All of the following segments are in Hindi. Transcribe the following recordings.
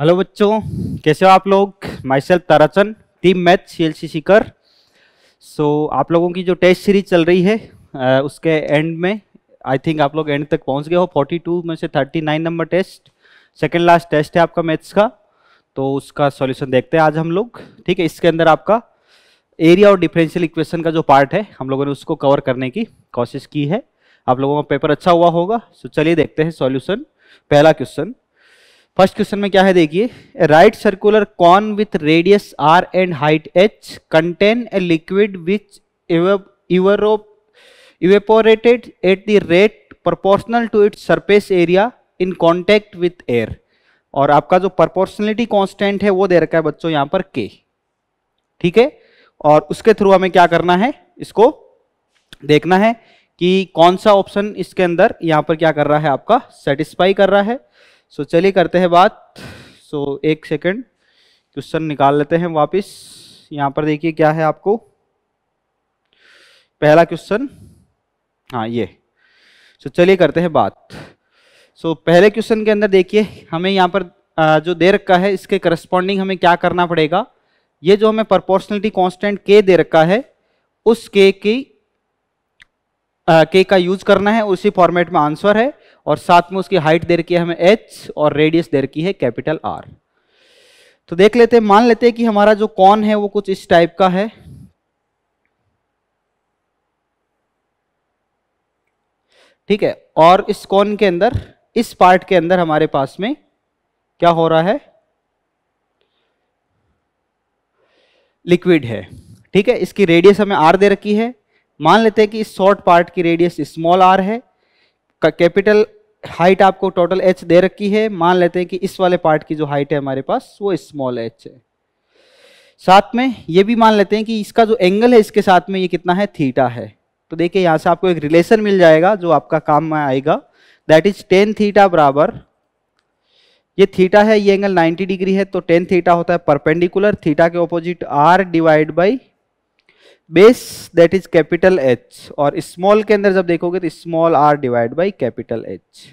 हेलो बच्चों कैसे हो आप लोग myself Tarachand team math C L C कर सो so, आप लोगों की जो टेस्ट सीरीज चल रही है आ, उसके एंड में आई थिंक आप लोग एंड तक पहुंच गए हो 42 में से 39 number test second last test है आपका मैथ्स का तो उसका सॉल्यूशन देखते हैं आज हम लोग ठीक है इसके अंदर आपका एरिया और डिफरेंशियल इक्वेशन का जो पार्ट है हम लोगों ने उसको कवर करने की कोशिश की है आप लोगों का पेपर अच्छा हुआ होगा सो चलिए देखते हैं सॉल्यूशन पहला क्वेश्चन फर्स्ट क्वेश्चन में क्या है देखिए right circular cone with radius R and height H contain a liquid which evaporated at the rate proportional to its surface area in contact with air और आपका जो proportionality कॉन्स्टेंट है वो दे रखा है बच्चों यहाँ पर के ठीक है और उसके थ्रू हमें क्या करना है इसको देखना है कि कौन सा ऑप्शन इसके अंदर यहाँ पर क्या कर रहा है आपका सेटिस्फाई कर रहा है सो चलिए करते हैं बात सो एक सेकेंड क्वेश्चन निकाल लेते हैं वापस यहाँ पर देखिए क्या है आपको पहला क्वेश्चन हाँ ये सो चलिए करते हैं बात सो पहले क्वेश्चन के अंदर देखिए हमें यहाँ पर जो दे रखा है इसके करस्पॉन्डिंग हमें क्या करना पड़ेगा ये जो हमें प्रपोर्शनलिटी कॉन्स्टेंट के दे रखा है उस के की के का यूज करना है उसी फॉर्मेट में आंसर है और साथ में उसकी हाइट दे रखी है हमें एच और रेडियस दे रखी है कैपिटल आर तो देख लेते हैं मान लेते हैं कि हमारा जो कौन है वो कुछ इस टाइप का है ठीक है और इस कौन के अंदर इस पार्ट के अंदर हमारे पास में क्या हो रहा है लिक्विड है ठीक है इसकी रेडियस हमें आर दे रखी है मान लेते हैं कि इस शॉर्ट पार्ट की रेडियस स्मॉल आर है का कैपिटल हाइट आपको टोटल एच दे रखी है मान लेते हैं कि इस वाले पार्ट की जो हाइट है हमारे पास वो स्मॉल एच है साथ में ये भी मान लेते हैं कि इसका जो एंगल है इसके साथ में ये कितना है थीटा है तो देखिए यहाँ से आपको एक रिलेशन मिल जाएगा जो आपका काम में आएगा दैट इज टेन थीटा बराबर ये थीटा है ये एंगल 90 डिग्री है तो टेन थीटा होता है परपेंडिकुलर थीटा के opposite R divide by base that is capital H और स्मॉल के अंदर जब देखोगे तो small R divide by capital H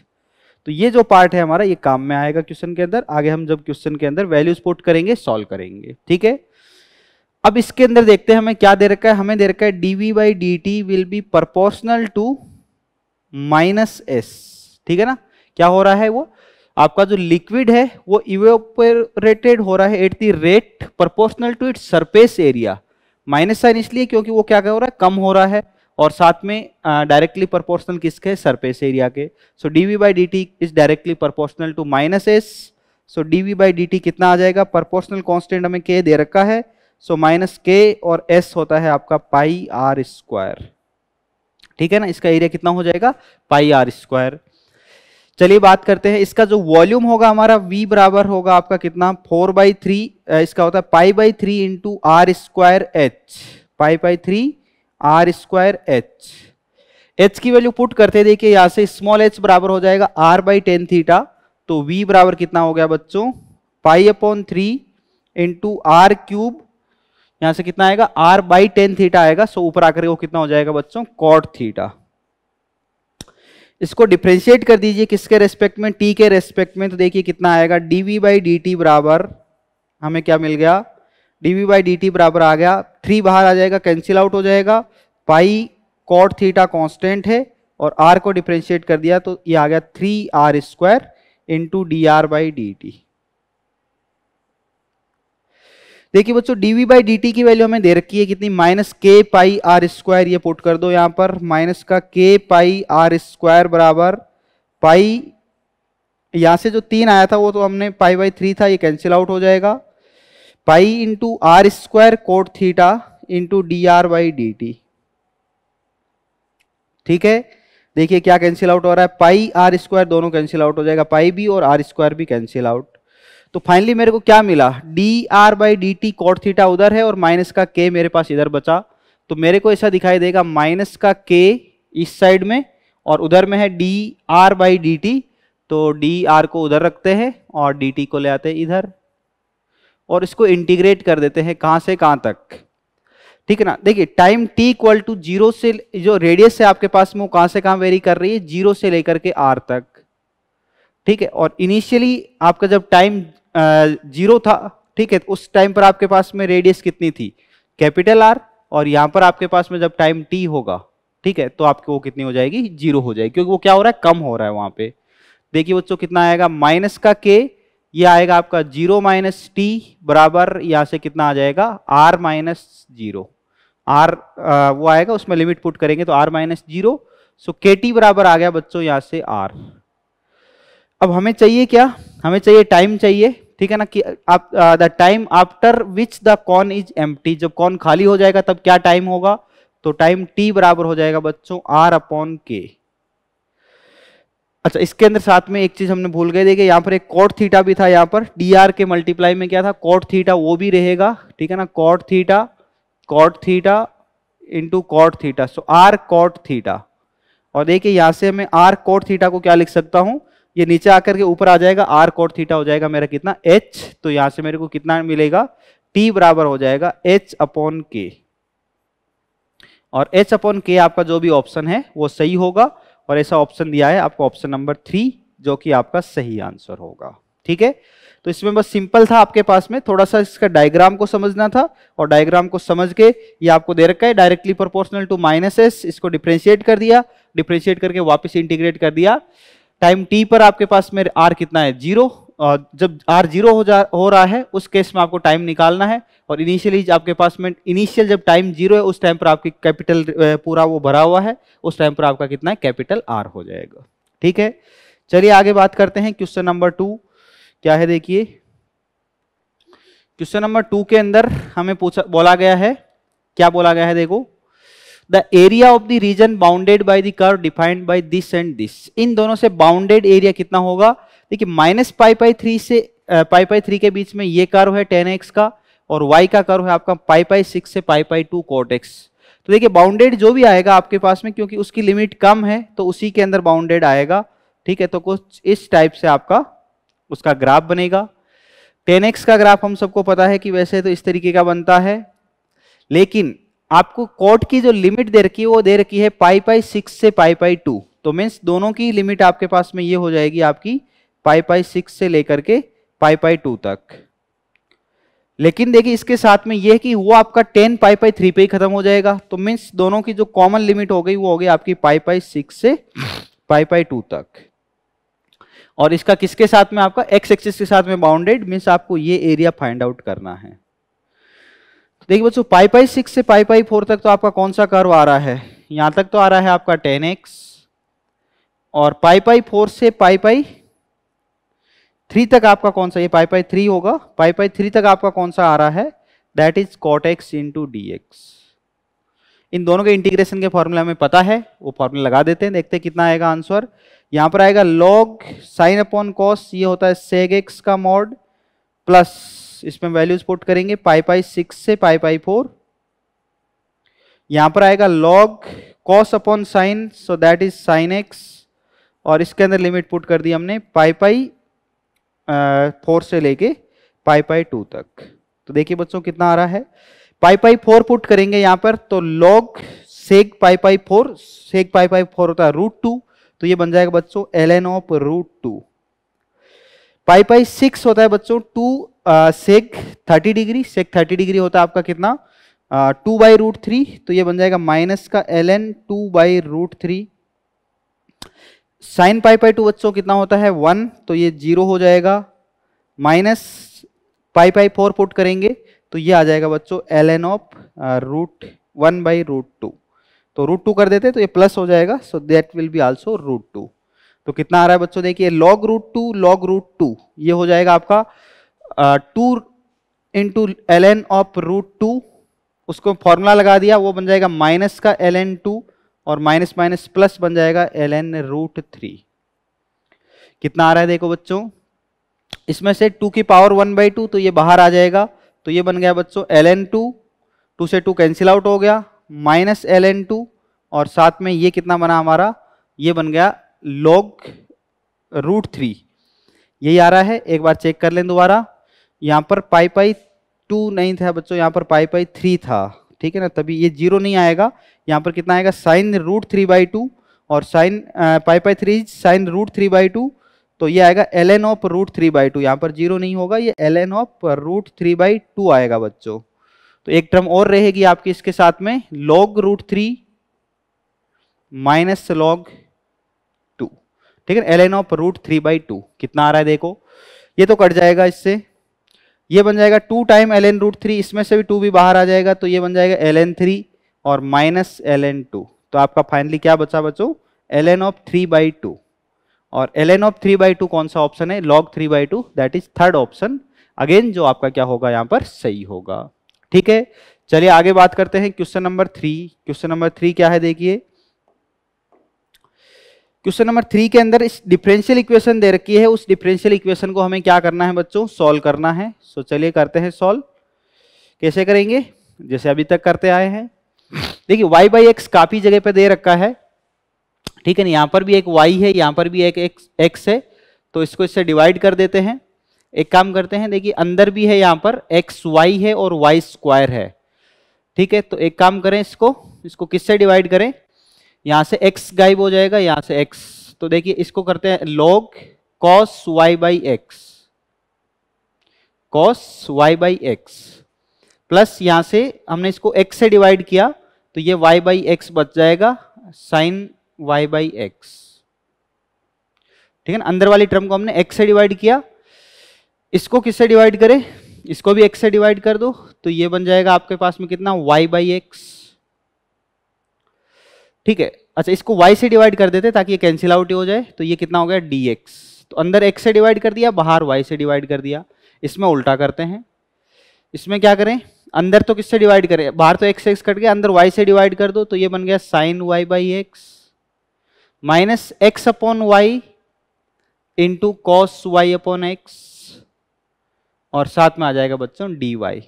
तो ये जो पार्ट है हमारा ये काम में आएगा क्वेश्चन के अंदर आगे हम जब क्वेश्चन के अंदर वैल्यूज पुट करेंगे सॉल्व करेंगे ठीक है अब इसके अंदर देखते हैं हमें क्या दे रखा है हमें दे रखा है D V by D T will be proportional to minus S ठीक है ना क्या हो रहा है वो आपका जो लिक्विड है वो इवेपोरेटेड हो रहा है at the rate proportional to its surface area minus sign इसलिए क्योंकि वो क्या हो रहा है कम हो रहा है और साथ में डायरेक्टली प्रोपोर्शनल किसके सरफेस एरिया के so D V by D T is directly proportional to minus S so D V by D T कितना आ जाएगा प्रोपोर्शनल कांस्टेंट हमें के दे रखा है सो माइनस के और एस होता है आपका पाई आर स्क्वायर ठीक है ना इसका एरिया कितना हो जाएगा पाई आर स्क्वायर चलिए बात करते हैं इसका जो वॉल्यूम होगा हमारा V बराबर होगा आपका कितना फोर बाई थ्री इसका होता है pi by three into R square H pi by three R square H H की वैल्यू पुट करते देखिए यहां से स्मॉल एच बराबर हो जाएगा आर बाई टेन थीटा तो V बराबर कितना हो गया बच्चों pi upon three into R cube यहां से कितना आएगा आर बाई टेन थीटा आएगा सो ऊपर आकर वो कितना हो जाएगा बच्चों कॉट थीटा इसको डिफ्रेंशिएट कर दीजिए किसके रेस्पेक्ट में टी के रेस्पेक्ट में तो देखिए कितना आएगा D V by D T बराबर हमें क्या मिल गया D V by D T बराबर आ गया थ्री बाहर आ जाएगा कैंसिल आउट हो जाएगा पाई कॉट थीटा कॉन्स्टेंट है और आर को डिफ्रेंशिएट कर दिया तो ये आ गया three R square into D R by D T देखिए बच्चों डीवी बाई डी की वैल्यू हमें दे रखी है कितनी minus K pi R square ये पुट कर दो यहां पर माइनस का के पाई आर स्क्वायर बराबर पाई यहां से जो तीन आया था वो तो हमने पाई बाई थ्री था ये कैंसिल आउट हो जाएगा pi into R square cot theta into D R by D T ठीक है देखिए क्या कैंसिल आउट हो रहा है पाई आर स्क्वायर दोनों कैंसिल आउट हो जाएगा पाई भी और आर स्क्वायर भी कैंसिल आउट तो फाइनली मेरे को क्या मिला D R by D T cot theta उधर है और माइनस का के मेरे पास इधर बचा तो मेरे को ऐसा दिखाई देगा माइनस का के इस साइड में और उधर में है D R by D T तो डी आर को उधर रखते हैं और डी टी को ले आते हैं इधर और इसको इंटीग्रेट कर देते हैं कहाँ से कहाँ तक ठीक है ना देखिए time T equal to zero से जो रेडियस है आपके पास में वो कहाँ से कहाँ वेरी कर रही है जीरो से लेकर के आर तक ठीक है और इनिशियली आपका जब टाइम जीरो था ठीक है उस टाइम पर आपके पास में रेडियस कितनी थी कैपिटल आर और यहां पर आपके पास में जब टाइम टी होगा ठीक है तो आपको वो कितनी हो जाएगी जीरो हो जाएगी क्योंकि वो क्या हो रहा है कम हो रहा है वहां पे देखिए बच्चों कितना आएगा माइनस का के ये आएगा आपका जीरो माइनस टी बराबर यहाँ से कितना आ जाएगा आर माइनस जीरो आर वो आएगा उसमें लिमिट पुट करेंगे तो आर माइनस जीरो सो के टी बराबर आ गया बच्चों यहाँ से आर अब हमें चाहिए क्या हमें चाहिए टाइम चाहिए ठीक है ना कि आप the time after which the cone is M जब कॉन खाली हो जाएगा तब क्या टाइम होगा तो टाइम टी बराबर हो जाएगा बच्चों आर अपॉन के अच्छा इसके अंदर साथ में एक चीज हमने भूल गए देखिए यहाँ पर एक कॉट थीटा भी था यहाँ पर डी आर के मल्टीप्लाई में क्या था कॉट थीटा वो भी रहेगा ठीक है ना cot theta cot theta into cot theta so R cot theta और देखिए यहाँ से मैं आर कॉट थीटा को क्या लिख सकता हूँ ये नीचे आकर के ऊपर आ जाएगा आर कोट थीटा हो जाएगा मेरा कितना एच तो यहां से मेरे को कितना मिलेगा टी बराबर हो जाएगा एच अपॉन के और एच अपॉन के आपका जो भी ऑप्शन है वो सही होगा और ऐसा ऑप्शन दिया है आपको ऑप्शन नंबर थ्री जो कि आपका सही आंसर होगा ठीक है तो इसमें बस सिंपल था आपके पास में थोड़ा सा इसका डायग्राम को समझना था और डायग्राम को समझ के ये आपको दे रखा है directly proportional to minus S इसको डिफ्रेंशिएट कर दिया डिफ्रेंशिएट करके वापस इंटीग्रेट कर दिया टाइम टी पर आपके पास में आर कितना है जीरो और जब आर जीरो हो जा हो रहा है उस केस में आपको टाइम निकालना है और इनिशियली आपके पास में इनिशियल जब टाइम जीरो है उस टाइम पर आपकी कैपिटल पूरा वो भरा हुआ है उस टाइम पर आपका कितना है कैपिटल आर हो जाएगा ठीक है चलिए आगे बात करते हैं क्वेश्चन नंबर टू क्या है देखिए क्वेश्चन नंबर टू के अंदर हमें पूछा बोला गया है क्या बोला गया है देखो the area of the region bounded by the curve defined by this and this इन दोनों से बाउंडेड एरिया कितना होगा देखिए माइनस पाई पाई थ्री से पाई पाई थ्री के बीच में ये कर्व है टेन एक्स का और वाई का कर्व है आपका पाई पाई सिक्स से पाई पाई टू कोट एक्स तो देखिए बाउंडेड जो भी आएगा आपके पास में क्योंकि उसकी लिमिट कम है तो उसी के अंदर बाउंडेड आएगा ठीक है तो कुछ इस टाइप से आपका उसका ग्राफ बनेगा टेन एक्स का ग्राफ हम सबको पता है कि वैसे तो इस तरीके का बनता है लेकिन आपको कोट की जो लिमिट दे रखी है वो दे रखी है पाई पाई सिक्स से पाई पाई टू तो मीन्स दोनों की लिमिट आपके पास में ये हो जाएगी आपकी पाई पाई सिक्स से लेकर के पाई पाई टू तक लेकिन देखिए इसके साथ में यह कि वो आपका टेन पाई पाई थ्री पे ही खत्म हो जाएगा तो मीन्स दोनों की जो कॉमन लिमिट हो गई वो हो गई आपकी पाई पाई सिक्स से पाई पाई टू तक और इसका किसके साथ में आपका एक्स एक्सिस के साथ में बाउंडेड मीन्स आपको ये एरिया फाइंड आउट करना है देखिए बच्चों पाई पाई सिक्स से पाई पाई फोर तक तो आपका कौन सा कर्व आ रहा है यहां तक तो आ रहा है आपका टेन एक्स और पाई पाई फोर से पाई पाई थ्री तक आपका कौन सा ये पाई पाई थ्री होगा पाई पाई थ्री तक आपका कौन सा आ रहा है that is cot x into D X इन दोनों के इंटीग्रेशन के फॉर्मूला हमें पता है वो फॉर्मूला लगा देते हैं देखते हैं कितना आएगा आंसर यहाँ पर आएगा लॉग साइन अपॉन कॉस ये होता है सेग एक्स का मॉड प्लस इसमें वैल्यूज पुट करेंगे पाई पाई सिक्स से पाई पाई फोर यहां पर आएगा log cos upon sine so that is sine x और इसके अंदर लिमिट पुट कर दी हमने पाई पाई फोर से लेके पाई पाई टू तक तो देखिए बच्चों कितना आ रहा है पाई पाई फोर पुट करेंगे यहां पर तो log sec pi pi four sec pi pi four होता है रूट टू तो ये बन जाएगा बच्चों L N of root two pi pi six होता है बच्चों two sec thirty degree sec thirty degree होता है आपका कितना टू बाई रूट थ्री तो ये बन जाएगा माइनस का L N two by root three sine pi pi two बच्चों कितना होता है वन तो ये जीरो हो जाएगा minus pi pi four put करेंगे तो ये आ जाएगा बच्चों L N of root one by root two तो रूट टू कर देते तो ये प्लस हो जाएगा so that will be also root two तो कितना आ रहा है बच्चों देखिए log root two log root two ये हो जाएगा आपका two into L N of root two उसको फॉर्मूला लगा दिया वो बन जाएगा माइनस का एल एन टू और माइनस माइनस प्लस बन जाएगा एल एन रूट थ्री कितना आ रहा है देखो बच्चों इसमें से टू की पावर वन बाई टू तो ये बाहर आ जाएगा तो ये बन गया बच्चों एल एन टू टू से टू कैंसिल आउट हो गया माइनस एल एन टू और साथ में ये कितना बना हमारा ये बन गया लॉग रूट थ्री यही आ रहा है एक बार चेक कर लें दोबारा यहाँ पर पाई पाई टू नहीं था बच्चों यहाँ पर पाई पाई थ्री था ठीक है ना तभी ये जीरो नहीं आएगा यहाँ पर कितना आएगा sine root three by two और sine pi pi three sine root three by two तो ये आएगा L N of root three by two यहाँ पर जीरो नहीं होगा ये L N of root three by two आएगा बच्चों तो एक टर्म और रहेगी आपकी इसके साथ में log root three minus log two ठीक है L N of root three by two कितना आ रहा है देखो ये तो कट जाएगा इससे ये बन जाएगा two time L N root three इसमें से भी टू भी बाहर आ जाएगा तो ये बन जाएगा एल एन थ्री और माइनस एल एन टू तो आपका फाइनली क्या बचा बचो L N of three by two और L N of three by two कौन सा ऑप्शन है log three by two that is third option again जो आपका क्या होगा यहाँ पर सही होगा ठीक है चलिए आगे बात करते हैं question number three question number three क्या है देखिए क्वेश्चन नंबर थ्री के अंदर इस डिफरेंशियल इक्वेशन दे रखी है उस डिफरेंशियल इक्वेशन को हमें क्या करना है बच्चों सॉल्व करना है सो चलिए करते हैं सॉल्व कैसे करेंगे जैसे अभी तक करते आए हैं देखिए y बाई एक्स काफ़ी जगह पे दे रखा है ठीक है ना यहाँ पर भी एक y है यहाँ पर भी एक x है तो इसको इससे डिवाइड कर देते हैं एक काम करते हैं देखिए अंदर भी है यहाँ पर एक्स वाई है और वाई स्क्वायर है ठीक है तो एक काम करें इसको इसको किससे डिवाइड करें यहां से x गायब हो जाएगा यहां से x तो देखिए इसको करते हैं log cos y by X cos Y by x plus यहां से हमने इसको x से डिवाइड किया तो ये y बाई एक्स बच जाएगा साइन y बाई एक्स ठीक है ना अंदर वाली टर्म को हमने x से डिवाइड किया इसको किससे डिवाइड करें इसको भी x से डिवाइड कर दो तो ये बन जाएगा आपके पास में कितना y बाई एक्स ठीक है अच्छा इसको y से डिवाइड कर देते ताकि ये कैंसिल आउट हो जाए तो ये कितना हो गया dx तो अंदर x से डिवाइड कर दिया बाहर y से डिवाइड कर दिया इसमें उल्टा करते हैं इसमें क्या करें अंदर तो किससे डिवाइड करें बाहर तो x x कट गया अंदर y से डिवाइड कर दो तो ये बन गया sine Y by X minus X upon Y into cos Y upon X और साथ में आ जाएगा बच्चों डी वाई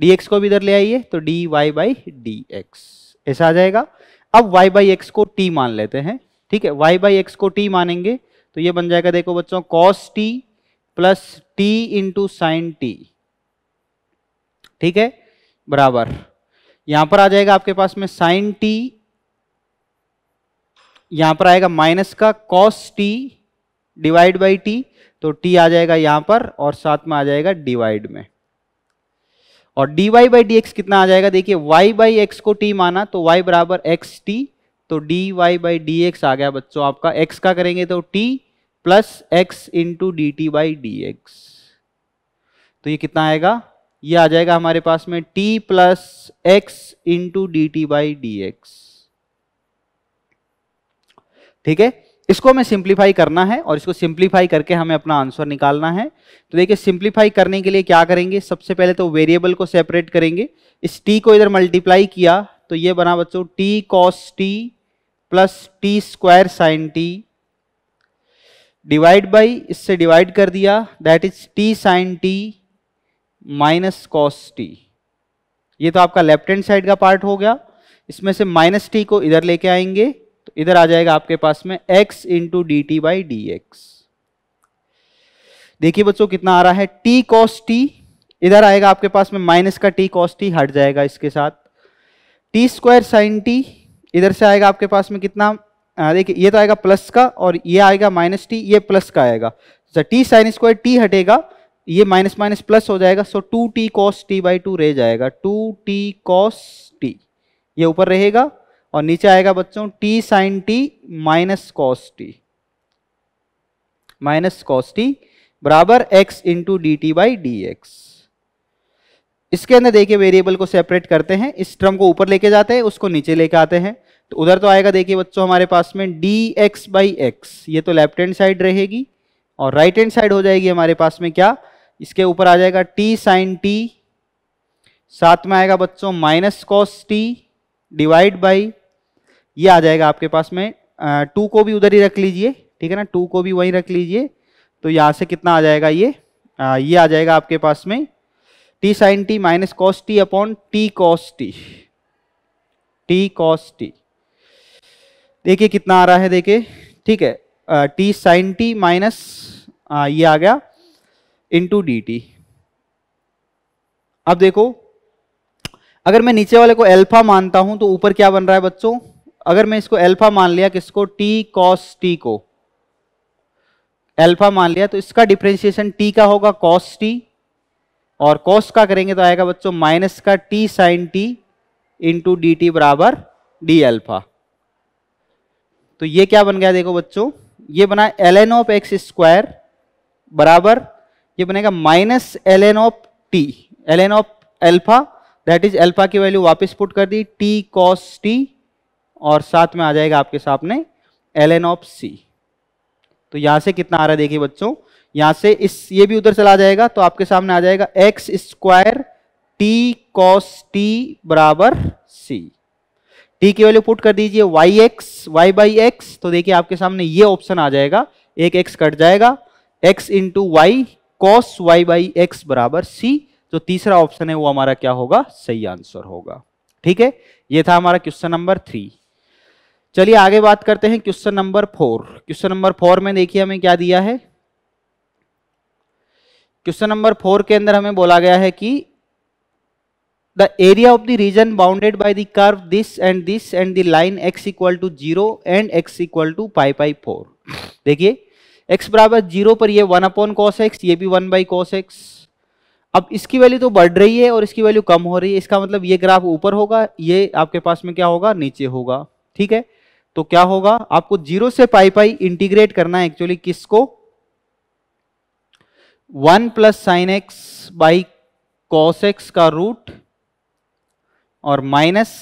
डी एक्स को भी इधर ले आइए तो D Y by D X ऐसा आ जाएगा अब y बाई एक्स को t मान लेते हैं ठीक है y बाई एक्स को t मानेंगे तो ये बन जाएगा देखो बच्चों cos t plus T into sine T ठीक है बराबर यहां पर आ जाएगा आपके पास में साइन टी यहां पर आएगा माइनस का cos t divide by T तो t आ जाएगा यहां पर और साथ में आ जाएगा डिवाइड में और D Y by D x कितना आ जाएगा देखिए वाई बाई एक्स को टी माना तो वाई बराबर एक्स टी तो D Y by D X आ गया बच्चों आपका एक्स का करेंगे तो T plus x into D T by D x तो ये कितना आएगा ये आ जाएगा हमारे पास में t plus x into D T by D X ठीक है इसको हमें सिंप्लीफाई करना है और इसको सिंप्लीफाई करके हमें अपना आंसर निकालना है तो देखिए सिंप्लीफाई करने के लिए क्या करेंगे सबसे पहले तो वेरिएबल को सेपरेट करेंगे इस टी को इधर मल्टीप्लाई किया तो ये बना बच्चों T cos T plus T square sine T divide by इससे डिवाइड कर दिया that is T sine T minus cos T ये तो आपका लेफ्ट हैंड साइड का पार्ट हो गया इसमें से माइनस टी को इधर लेके आएंगे इधर आ जाएगा आपके पास में x into D T by D X देखिए बच्चों कितना आ रहा है t cos t इधर आएगा आपके पास में माइनस का t cos t हट जाएगा इसके साथ t स्क्वायर साइन t इधर से आएगा आपके पास में कितना देखिए ये तो आएगा प्लस का और ये आएगा माइनस टी ये प्लस का आएगा टी साइन स्क्वायर टी हटेगा ये माइनस माइनस प्लस हो जाएगा so two T cos T by two रह जाएगा टू टी कॉस टी ये ऊपर रहेगा और नीचे आएगा बच्चों T sine T minus cos T minus cos T बराबर X into D T by D X इसके अंदर देखिए वेरिएबल को सेपरेट करते हैं इस टर्म को ऊपर लेके जाते हैं उसको नीचे लेके आते हैं तो उधर तो आएगा देखिए बच्चों हमारे पास में डी एक्स बाई एक्स ये तो लेफ्ट हैंड साइड रहेगी और राइट हैंड साइड हो जाएगी हमारे पास में क्या इसके ऊपर आ जाएगा टी साइन टी साथ में आएगा बच्चों minus cos T divide by ये आ जाएगा आपके पास में टू को भी उधर ही रख लीजिए ठीक है ना टू को भी वहीं रख लीजिए तो यहाँ से कितना आ जाएगा ये आ, ये आ जाएगा आपके पास में T sine T minus cos T upon T cos T T cos T देखिए कितना आ रहा है देखिए ठीक है टी साइन टी माइनस ये आ गया इंटू डी टी अब देखो अगर मैं नीचे वाले को अल्फा मानता हूं तो ऊपर क्या बन रहा है बच्चों अगर मैं इसको एल्फा मान लिया किसको टी कॉस टी को एल्फा मान लिया तो इसका डिफ्रेंशिएशन टी का होगा कॉस टी और कॉस का करेंगे तो आएगा बच्चों माइनस का T sine T into D T बराबर डी एल्फा तो ये क्या बन गया देखो बच्चों ये बना L N of X square बराबर ये बनेगा minus L N of T L N of alpha that is alpha की वैल्यू वापस पुट कर दी टी कॉस टी और साथ में आ जाएगा आपके सामने एल एन ऑफ सी तो यहाँ से कितना आ रहा है देखिए बच्चों यहाँ से इस ये भी उधर चला जाएगा तो आपके सामने आ जाएगा X square T cos T बराबर सी टी की वैल्यू पुट कर दीजिए Y X Y by X तो देखिए आपके सामने ये ऑप्शन आ जाएगा एक एक्स कट जाएगा X into Y cos Y by x बराबर सी जो तीसरा ऑप्शन है वो हमारा क्या होगा सही आंसर होगा ठीक है ये था हमारा क्वेश्चन नंबर थ्री चलिए आगे बात करते हैं question number four question number four में देखिए हमें क्या दिया है क्वेश्चन नंबर फोर के अंदर हमें बोला गया है कि the area of the region bounded by the curve this and this and the line X equal to zero and X equal to five by four देखिए एक्स बराबर जीरो पर ये वन अपॉन कॉस एक्स ये भी वन बाई कॉस एक्स अब इसकी वैल्यू तो बढ़ रही है और इसकी वैल्यू कम हो रही है इसका मतलब ये ग्राफ ऊपर होगा ये आपके पास में क्या होगा नीचे होगा ठीक है तो क्या होगा आपको जीरो से पाई पाई इंटीग्रेट करना है एक्चुअली किसको one plus sine X by cos X का रूट और minus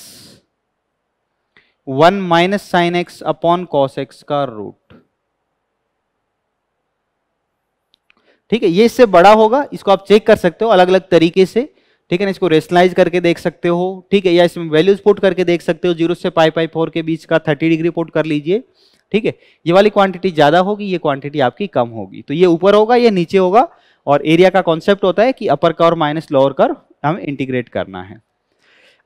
one minus sine X upon cos X का रूट ठीक है ये इससे बड़ा होगा इसको आप चेक कर सकते हो अलग अलग तरीके से ठीक है ना इसको रेशनलाइज करके देख सकते हो ठीक है या इसमें वैल्यूज पुट करके देख सकते हो जीरो से पाई पाई फोर के बीच का थर्टी डिग्री पुट कर लीजिए ठीक है ये वाली क्वांटिटी ज़्यादा होगी ये क्वांटिटी आपकी कम होगी तो ये ऊपर होगा ये नीचे होगा और एरिया का कॉन्सेप्ट होता है कि अपर कर माइनस लोअर कर हमें इंटीग्रेट करना है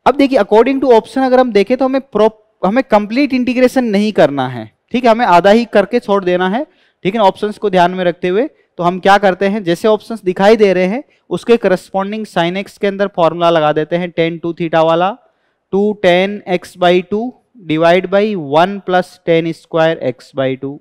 अब देखिए अकॉर्डिंग टू ऑप्शन अगर हम देखें तो हमें प्रॉप हमें कंप्लीट इंटीग्रेशन नहीं करना है ठीक है हमें आधा ही करके छोड़ देना है ठीक है ऑप्शंस को ध्यान में रखते हुए तो हम क्या करते हैं जैसे ऑप्शंस दिखाई दे रहे हैं उसके करस्पॉन्डिंग साइन एक्स के अंदर फॉर्मूला लगा देते हैं टेन टू थीटा वाला two tan x by two divide by one plus tan square X by two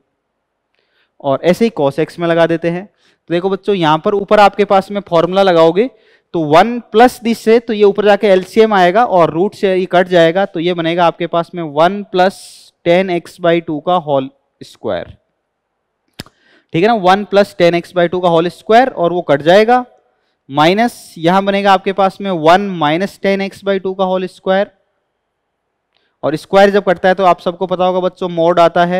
और ऐसे ही कॉस एक्स में लगा देते हैं तो देखो बच्चों यहाँ पर ऊपर आपके पास में फॉर्मूला लगाओगे तो वन प्लस दिस से तो ये ऊपर जाके एलसीएम आएगा और रूट से ये कट जाएगा तो ये बनेगा आपके पास में one plus tan x by two का होल स्क्वायर ठीक है ना one plus tan x by two का होल स्क्वायर और वो कट जाएगा माइनस यहां बनेगा आपके पास में one minus tan x by two का होल स्क्वायर और स्क्वायर जब कटता है तो आप सबको पता होगा बच्चों मोड आता है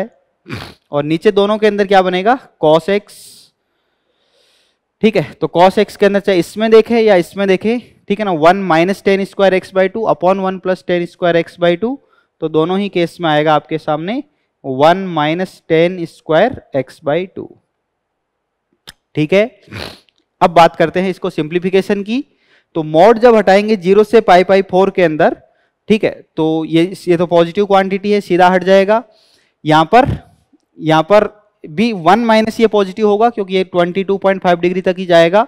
और नीचे दोनों के अंदर क्या बनेगा कॉस एक्स ठीक है तो कॉस एक्स के अंदर चाहे इसमें देखे या इसमें देखे ठीक है ना one minus tan square X by two upon one plus tan square X by two तो दोनों ही केस में आएगा आपके सामने one minus tan square X by two ठीक है अब बात करते हैं इसको सिंप्लीफिकेशन की तो मोड जब हटाएंगे जीरो से पाई पाई फोर के अंदर ठीक है तो ये ये तो पॉजिटिव क्वांटिटी है सीधा हट जाएगा यहां पर यहां पर भी वन माइनस ये पॉजिटिव होगा क्योंकि ये 22.5 डिग्री तक ही जाएगा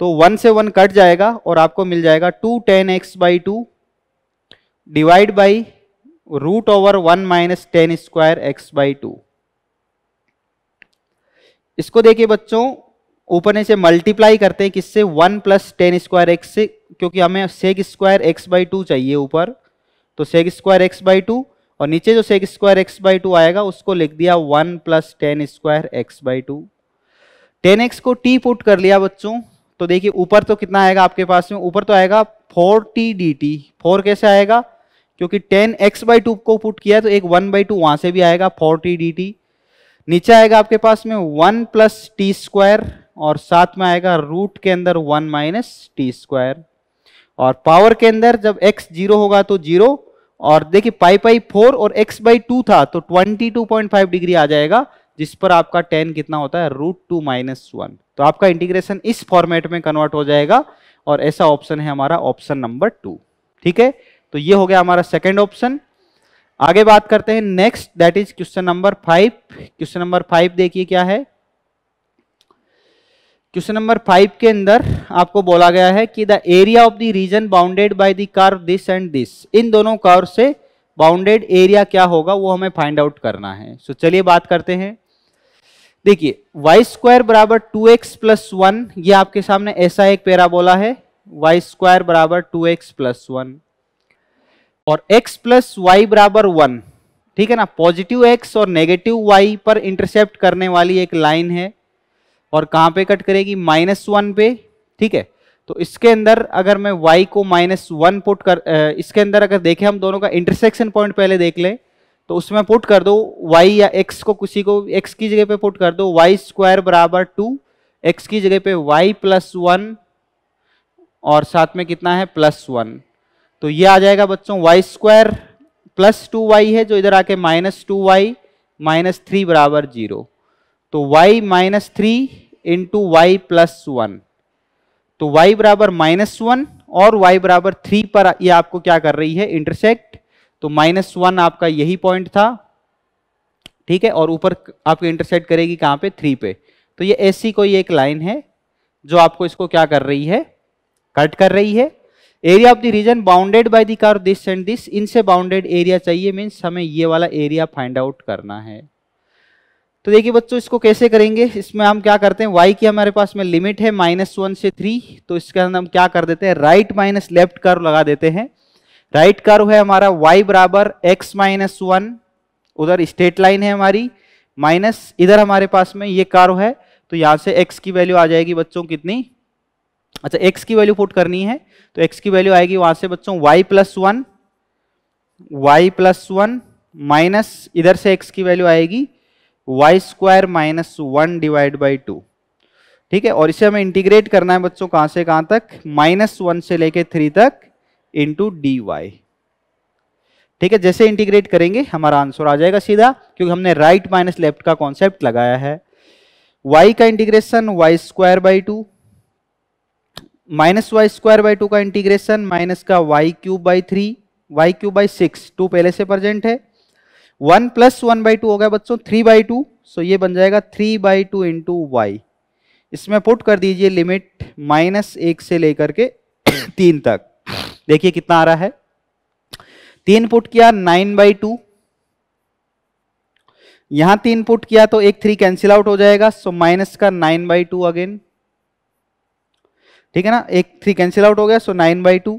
तो वन से वन कट जाएगा और आपको मिल जाएगा two tan x by two divide by root over one minus tan square X by two इसको देखिए बच्चों ऊपर से मल्टीप्लाई करते हैं किससे one plus tan square X से क्योंकि हमें sec square X by two चाहिए ऊपर तो sec square X by two और नीचे जो sec square X by two आएगा उसको लिख दिया one plus tan square X by two tan x को टी पुट कर लिया बच्चों तो देखिए ऊपर तो कितना आएगा आपके पास में ऊपर तो आएगा four t d t four कैसे आएगा क्योंकि टेन एक्स बाई टू को पुट किया तो एक वन बाई टू वहां से भी आएगा फोर टी डी टी नीचे आएगा आपके पास में वन प्लस टी स्क्वायर और साथ में आएगा रूट के अंदर वन माइनस टी स्क्वायर और पावर के अंदर जब एक्स जीरो होगा तो जीरो और देखिए पाई पाई फोर और एक्स बाई टू था तो twenty two point five degree आ जाएगा जिस पर आपका टेन कितना होता है रूट टू माइनस वन तो आपका इंटीग्रेशन इस फॉर्मेट में कन्वर्ट हो जाएगा और ऐसा ऑप्शन है हमारा ऑप्शन नंबर टू ठीक है तो ये हो गया हमारा सेकेंड ऑप्शन आगे बात करते हैं next that is question number five question number five देखिए क्या है क्वेश्चन नंबर फाइव के अंदर आपको बोला गया है कि the area of the region bounded by the curve this and this इन दोनों कर्व से बाउंडेड एरिया क्या होगा वो हमें फाइंड आउट करना है सो so, चलिए बात करते हैं देखिए वाई स्क्वायर बराबर टू एक्स प्लस वन ये आपके सामने ऐसा एक पेराबोला है वाई स्क्वायर बराबर टू एक्स प्लस वन और एक्स प्लस वाई बराबर वन ठीक है ना पॉजिटिव एक्स और नेगेटिव वाई पर इंटरसेप्ट करने वाली एक लाइन है और कहाँ पे कट करेगी माइनस वन पे ठीक है तो इसके अंदर अगर मैं वाई को माइनस वन पुट कर इसके अंदर अगर देखें हम दोनों का इंटरसेक्शन पॉइंट पहले देख लें तो उसमें पुट कर दो वाई या एक्स को किसी को एक्स की जगह पे पुट कर दो वाई स्क्वायर बराबर टू एक्स की जगह पे वाई प्लस वन और साथ में कितना है प्लस वन तो ये आ जाएगा बच्चों y square plus two y है जो इधर आके minus two y minus three बराबर जीरो तो y minus three into y plus one तो y बराबर माइनस वन और y बराबर थ्री पर ये आपको क्या कर रही है इंटरसेक्ट तो माइनस वन आपका यही पॉइंट था ठीक है और ऊपर आपको इंटरसेक्ट करेगी कहाँ पे थ्री पे तो ये ऐसी कोई एक लाइन है जो आपको इसको क्या कर रही है कट कर रही है area of the region bounded by the curve this and this इनसे बाउंडेड एरिया चाहिए मीन्स हमें ये वाला एरिया फाइंड आउट करना है तो देखिए बच्चों इसको कैसे करेंगे इसमें हम क्या करते हैं वाई की हमारे पास में लिमिट है माइनस वन से थ्री तो इसके अंदर हम क्या कर देते हैं राइट माइनस लेफ्ट कर लगा देते हैं राइट कर है हमारा वाई बराबर एक्स माइनस वन उधर स्टेट लाइन है हमारी माइनस इधर हमारे पास में ये कार है तो यहाँ से एक्स की वैल्यू आ जाएगी बच्चों कितनी अच्छा एक्स की वैल्यू पुट करनी है तो एक्स की वैल्यू आएगी वहां से बच्चों y plus one y plus one minus इधर से एक्स की वैल्यू आएगी y square minus one divide by two ठीक है और इसे हमें इंटीग्रेट करना है बच्चों कहां से कहां तक माइनस वन से लेके थ्री तक इंटू डी वाई ठीक है जैसे इंटीग्रेट करेंगे हमारा आंसर आ जाएगा सीधा क्योंकि हमने राइट माइनस लेफ्ट का कॉन्सेप्ट लगाया है वाई का integration y square by two minus y square by two का इंटीग्रेशन माइनस का y cube by three y cube by six two पहले से प्रेजेंट है one plus one by two हो गया बच्चों थ्री बाई टू सो ये बन जाएगा three by two into y इसमें पुट कर दीजिए लिमिट माइनस एक से लेकर के तीन तक देखिए कितना आ रहा है तीन पुट किया नाइन बाई टू यहां तीन पुट किया तो एक थ्री कैंसिल आउट हो जाएगा सो माइनस का नाइन बाई टू अगेन ठीक है ना एक थ्री कैंसिल आउट हो गया सो नाइन बाई टू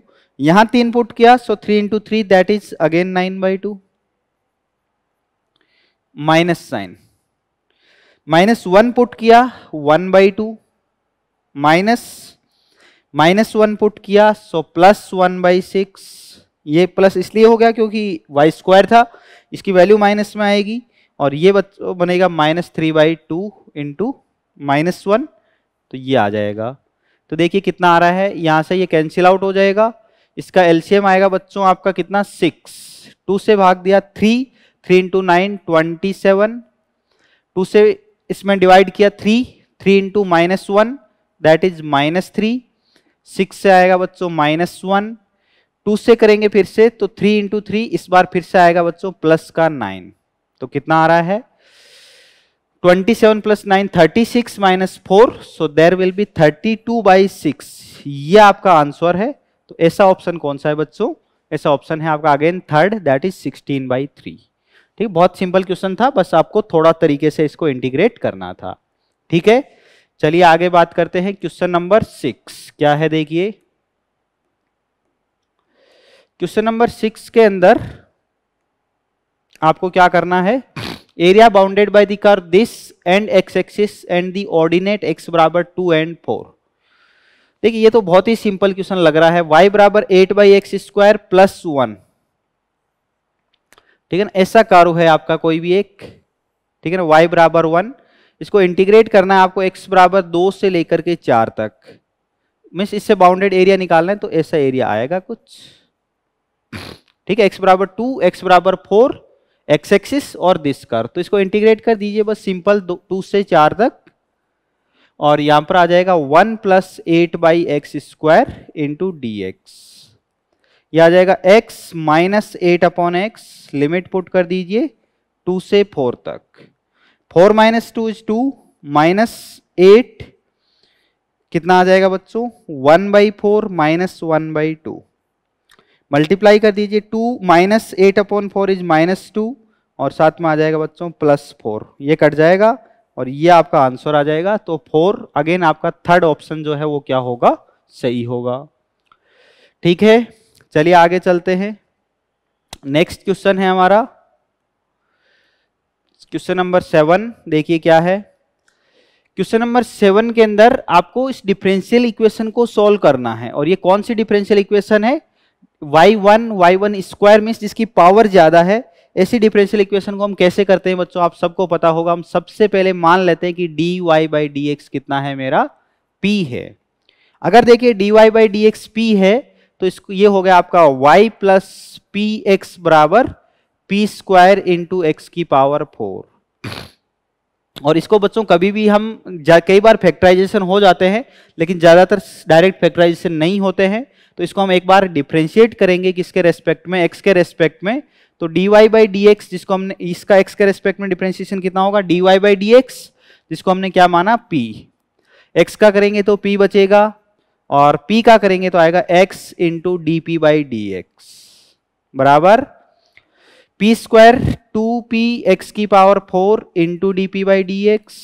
यहां तीन पुट किया so three into three that is again nine by two minus sine minus one put किया one by two minus minus one put किया so plus one by six ये प्लस इसलिए हो गया क्योंकि वाई स्क्वायर था इसकी वैल्यू माइनस में आएगी और ये बनेगा minus three by two into minus one तो ये आ जाएगा तो देखिए कितना आ रहा है यहाँ से ये कैंसिल आउट हो जाएगा इसका एलसीएम आएगा बच्चों आपका कितना सिक्स टू से भाग दिया three three into nine twenty seven two से इसमें डिवाइड किया three three into minus one that is minus three six से आएगा बच्चों माइनस वन टू से करेंगे फिर से तो थ्री इंटू थ्री इस बार फिर से आएगा बच्चों प्लस का नाइन तो कितना आ रहा है twenty seven plus nine thirty six minus four so there will be thirty two by six ये आपका आंसर है तो ऐसा ऑप्शन कौन सा है बच्चों ऐसा ऑप्शन है आपका again third that is sixteen by three ठीक बहुत सिंपल क्वेश्चन था बस आपको थोड़ा तरीके से इसको इंटीग्रेट करना था ठीक है चलिए आगे बात करते हैं क्वेश्चन नंबर सिक्स क्या है देखिए क्वेश्चन नंबर सिक्स के अंदर आपको क्या करना है area bounded by the curve this and x axis and the ordinate x बराबर टू एंड फोर देखिए ये तो बहुत ही सिंपल क्वेश्चन लग रहा है वाई बराबर eight by x square plus one ठीक है ना ऐसा कारो है आपका कोई भी एक ठीक है ना वाई बराबर वन इसको इंटीग्रेट करना है आपको एक्स बराबर दो से लेकर के चार तक मीन्स इससे बाउंडेड एरिया निकालना है तो ऐसा एरिया आएगा कुछ ठीक है एक्स बराबर टू एक्स बराबर फोर एक्स एक्सिस और दिस कर तो इसको इंटीग्रेट कर दीजिए बस सिंपल दो टू से चार तक और यहां पर आ जाएगा one plus eight by x square into D x यह आ जाएगा x minus eight upon x limit put कर दीजिए टू से फोर तक four minus two is two minus eight कितना आ जाएगा बच्चों one by four minus one by two multiply कर दीजिए two minus eight upon four is minus two और साथ में आ जाएगा बच्चों प्लस फोर ये कट जाएगा और ये आपका आंसर आ जाएगा तो फोर अगेन आपका थर्ड ऑप्शन जो है वो क्या होगा सही होगा ठीक है चलिए आगे चलते हैं नेक्स्ट क्वेश्चन है हमारा क्वेश्चन नंबर सेवन देखिए क्या है क्वेश्चन नंबर सेवन के अंदर आपको इस डिफरेंशियल इक्वेशन को सॉल्व करना है और ये कौन सी डिफरेंशियल इक्वेशन है y one y one square means जिसकी पावर ज्यादा है ऐसी डिफरेंशियल इक्वेशन को हम कैसे करते हैं बच्चों आप सबको पता होगा हम सबसे पहले मान लेते हैं कि d Y by D x कितना है मेरा पी है अगर देखिए d Y by D x p है तो इसको ये हो गया आपका y प्लस पी एक्स बराबर पी स्क्वायर इंटू एक्स की पावर फोर और इसको बच्चों कभी भी हम कई बार फैक्टराइजेशन हो जाते हैं लेकिन ज़्यादातर डायरेक्ट फैक्टराइजेशन नहीं होते हैं तो इसको हम एक बार डिफ्रेंशिएट करेंगे किसके रेस्पेक्ट में एक्स के रेस्पेक्ट में तो D Y by D x जिसको हमने इसका एक्स के रेस्पेक्ट में डिफ्रेंशिएशन कितना होगा d Y by D x जिसको हमने क्या माना पी एक्स का करेंगे तो पी बचेगा और P का करेंगे तो आएगा x into d p by D x बराबर p square two p x की power four into d p by D x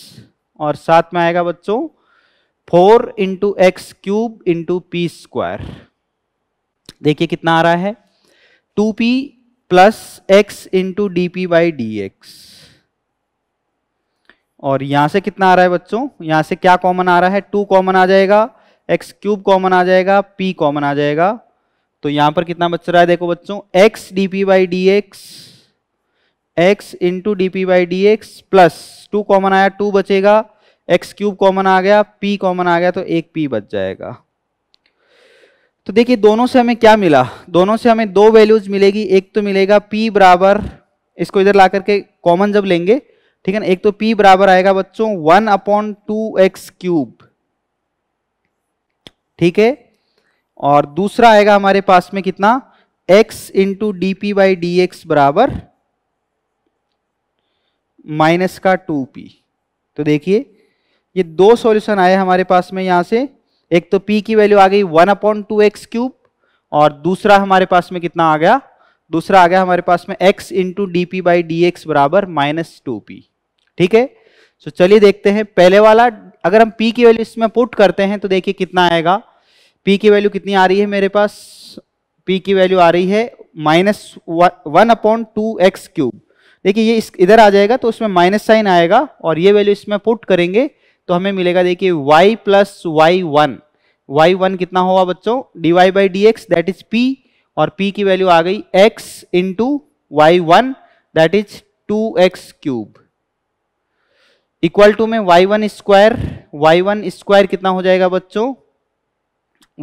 और साथ में आएगा बच्चों four into x cube into p square देखिए कितना आ रहा है two p plus x into d p by D x और यहां से कितना आ रहा है बच्चों यहां से क्या कॉमन आ रहा है टू कॉमन आ जाएगा एक्स क्यूब कॉमन आ जाएगा पी कॉमन आ जाएगा तो यहां पर कितना बच रहा है देखो बच्चों x d p by D x x into d p by D x plus two common आया टू बचेगा एक्स क्यूब कॉमन आ गया पी कॉमन आ गया तो एक पी बच जाएगा तो देखिए दोनों से हमें क्या मिला दोनों से हमें दो वैल्यूज मिलेगी एक तो मिलेगा p बराबर इसको इधर ला करके कॉमन जब लेंगे ठीक है ना एक तो p बराबर आएगा बच्चों one upon two x cube ठीक है और दूसरा आएगा हमारे पास में कितना x into d p by D x बराबर माइनस का टू पी तो देखिए ये दो सॉल्यूशन आए हमारे पास में यहां से एक तो p की वैल्यू आ गई one upon two x cube और दूसरा हमारे पास में कितना आ गया दूसरा आ गया हमारे पास में x into d p by D x बराबर माइनस टू पी ठीक है सो चलिए देखते हैं पहले वाला अगर हम पी की वैल्यू इसमें पुट करते हैं तो देखिए कितना आएगा पी की वैल्यू कितनी आ रही है मेरे पास पी की वैल्यू आ रही है minus one upon two x cube देखिए ये इस इधर आ जाएगा तो उसमें माइनस साइन आएगा और ये वैल्यू इसमें पुट करेंगे तो हमें मिलेगा देखिए y plus y one y one कितना होगा बच्चों d Y by D x that is p और पी की वैल्यू आ गई x into y one that is two x cube equal to में y one square y one square कितना हो जाएगा बच्चों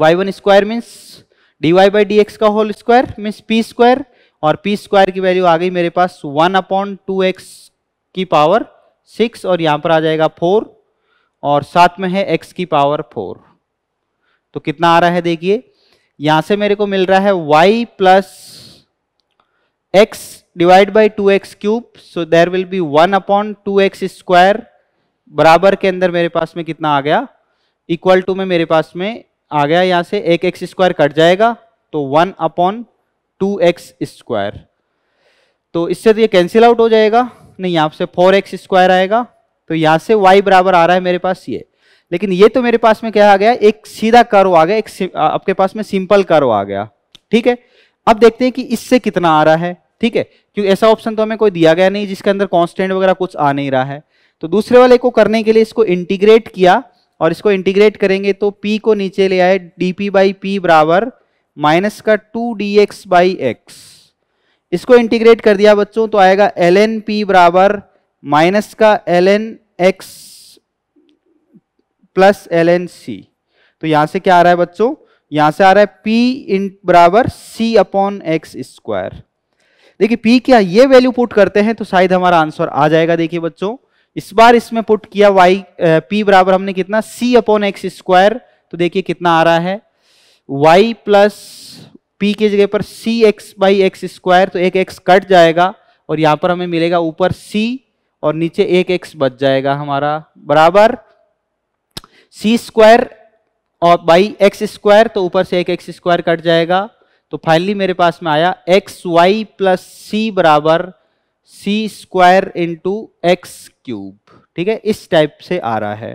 y one square means d Y by D x का whole square means p square और पी स्क्वायर की वैल्यू आ गई मेरे पास वन अपॉन टू एक्स की पावर सिक्स और यहाँ पर आ जाएगा फोर और साथ में है एक्स की पावर फोर तो कितना आ रहा है देखिए यहाँ से मेरे को मिल रहा है y plus x divide by two x cube so there will be one upon two x square बराबर के अंदर मेरे पास में कितना आ गया इक्वल टू में मेरे पास में आ गया यहाँ से एक एक्स स्क्वायर कट जाएगा तो one upon two x square तो इससे तो ये कैंसिल आउट हो जाएगा नहीं यहाँ से फोर एक्स स्क्वायर आएगा तो यहाँ से वाई बराबर आ रहा है मेरे पास ये लेकिन ये तो मेरे पास में क्या आ गया एक सीधा कर्व आ गया एक आपके पास में सिंपल कर्व आ गया ठीक है अब देखते हैं कि इससे कितना आ रहा है ठीक है क्योंकि ऐसा ऑप्शन तो हमें कोई दिया गया नहीं जिसके अंदर कॉन्स्टेंट वगैरह कुछ आ नहीं रहा है तो दूसरे वाले को करने के लिए इसको इंटीग्रेट किया और इसको इंटीग्रेट करेंगे तो p को नीचे ले आए डी पी बाई पी बराबर माइनस का two d x by x इसको इंटीग्रेट कर दिया बच्चों तो आएगा एल एन पी बराबर माइनस का L n x plus l n c तो यहां से क्या आ रहा है बच्चों यहां से आ रहा है p इन बराबर सी अपॉन एक्स स्क्वायर देखिए p क्या ये वैल्यू पुट करते हैं तो शायद हमारा आंसर आ जाएगा देखिए बच्चों इस बार इसमें पुट किया वाई पी बराबर हमने कितना सी अपॉन एक्स स्क्वायर तो देखिए कितना आ रहा है वाई प्लस पी की जगह पर c x by x square तो एक एक्स कट जाएगा और यहां पर हमें मिलेगा ऊपर सी और नीचे एक एक्स बच जाएगा हमारा बराबर सी स्क्वायर और बाई एक्स स्क्वायर तो ऊपर से एक एक्स स्क्वायर कट जाएगा तो फाइनली मेरे पास में आया एक्स वाई प्लस सी बराबर c square into x cube ठीक है इस टाइप से आ रहा है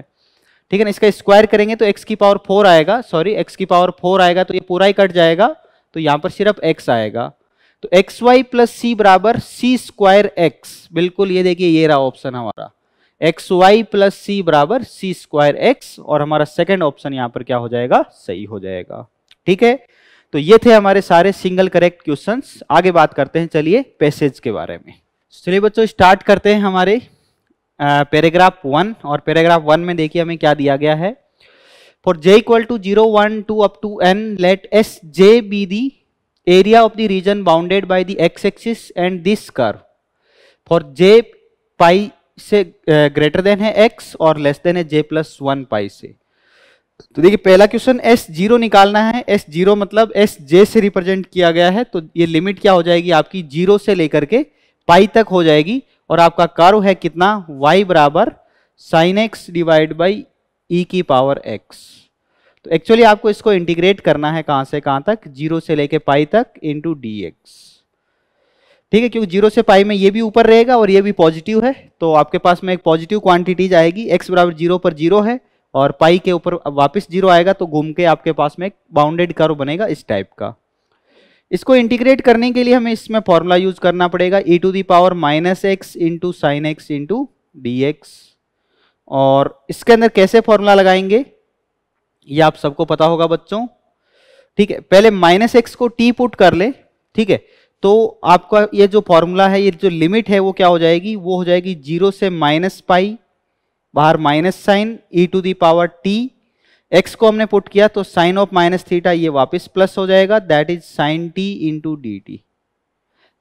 ठीक है ना इसका स्क्वायर करेंगे तो एक्स की पावर फोर आएगा सॉरी एक्स की पावर फोर आएगा तो ये पूरा ही कट जाएगा तो यहाँ पर सिर्फ एक्स आएगा तो एक्स वाई प्लस सी बराबर सी स्क्वायर एक्स बिल्कुल ये देखिए ये रहा ऑप्शन हमारा एक्स वाई प्लस सी बराबर सी स्क्वायर एक्स और हमारा सेकेंड ऑप्शन यहाँ पर क्या हो जाएगा सही हो जाएगा ठीक है तो ये थे हमारे सारे सिंगल करेक्ट क्वेश्चंस आगे बात करते हैं चलिए पैसेज के बारे में चलिए बच्चों स्टार्ट करते हैं हमारे पैराग्राफ वन और पैराग्राफ वन में देखिए हमें क्या दिया गया है for j equal to zero one two up to n let s j be the area of the region bounded by the x axis and this curve. For j pi से ग्रेटर देन है एक्स और लेस देन है जे प्लस वन पाई से तो देखिए पहला क्वेश्चन एस जीरो निकालना है एस जीरो मतलब एस जे से रिप्रेजेंट किया गया है तो ये लिमिट क्या हो जाएगी आपकी जीरो से लेकर के पाई तक हो जाएगी और आपका कर्व है कितना y बराबर sine x divide by e की पावर x तो एक्चुअली आपको इसको इंटीग्रेट करना है कहाँ से कहाँ तक जीरो से लेके पाई तक इंटू डी ठीक है क्योंकि जीरो से पाई में ये भी ऊपर रहेगा और ये भी पॉजिटिव है तो आपके पास में एक पॉजिटिव क्वांटिटीज आएगी एक्स बराबर जीरो पर जीरो है और पाई के ऊपर वापस जीरो आएगा तो घूम के आपके पास में एक बाउंडेड कर्व बनेगा इस टाइप का इसको इंटीग्रेट करने के लिए हमें इसमें फॉर्मूला यूज करना पड़ेगा e to the power minus x into sine x into D x और इसके अंदर कैसे फॉर्मूला लगाएंगे ये आप सबको पता होगा बच्चों ठीक है पहले माइनस एक्स को टी पुट कर ले ठीक है तो आपका ये जो फॉर्मूला है ये जो लिमिट है वो क्या हो जाएगी वो हो जाएगी जीरो से माइनस पाई बाहर minus sine e to the power t x को हमने पुट किया तो साइन ऑफ माइनस थीटा ये वापस प्लस हो जाएगा that is sine T into D t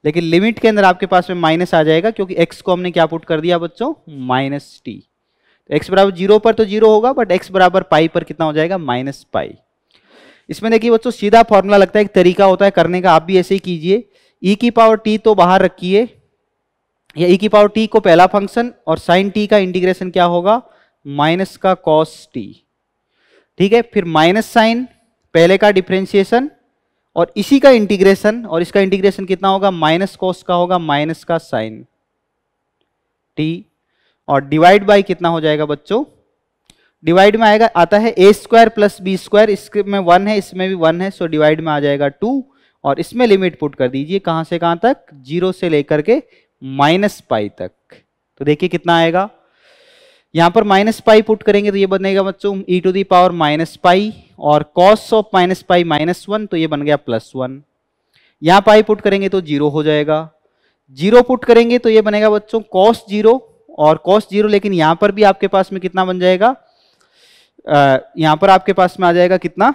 लेकिन लिमिट के अंदर आपके पास में माइनस आ जाएगा क्योंकि एक्स को हमने क्या पुट कर दिया बच्चों माइनस टी तो एक्स बराबर जीरो पर तो जीरो होगा बट एक्स बराबर पाई पर कितना हो जाएगा माइनस पाई इसमें देखिए बच्चों सीधा फॉर्मूला लगता है एक तरीका होता है करने का आप भी ऐसे ही कीजिए ई e की पावर टी तो बाहर रखिए या ई e की पावर टी को पहला फंक्शन और साइन टी का इंटीग्रेशन क्या होगा माइनस का कॉस टी ठीक है फिर माइनस साइन पहले का डिफ्रेंशिएशन और इसी का इंटीग्रेशन और इसका इंटीग्रेशन कितना होगा माइनस कॉस का होगा माइनस का साइन टी और डिवाइड बाय कितना हो जाएगा बच्चों डिवाइड में आएगा आता है a square plus b square इसमें में वन है इसमें भी वन है सो डिवाइड में आ जाएगा टू और इसमें लिमिट पुट कर दीजिए कहां से कहां तक जीरो से लेकर के माइनस पाई तक तो देखिए कितना आएगा यहां पर माइनस पाई पुट करेंगे तो ये बनेगा बच्चों e to the power minus pi और cos of minus pi minus one तो ये बन गया प्लस वन यहां पाई पुट करेंगे तो जीरो हो जाएगा जीरो पुट करेंगे तो ये बनेगा बच्चों कॉस जीरो और कॉस जीरो लेकिन यहां पर भी आपके पास में कितना बन जाएगा यहां पर आपके पास में आ जाएगा कितना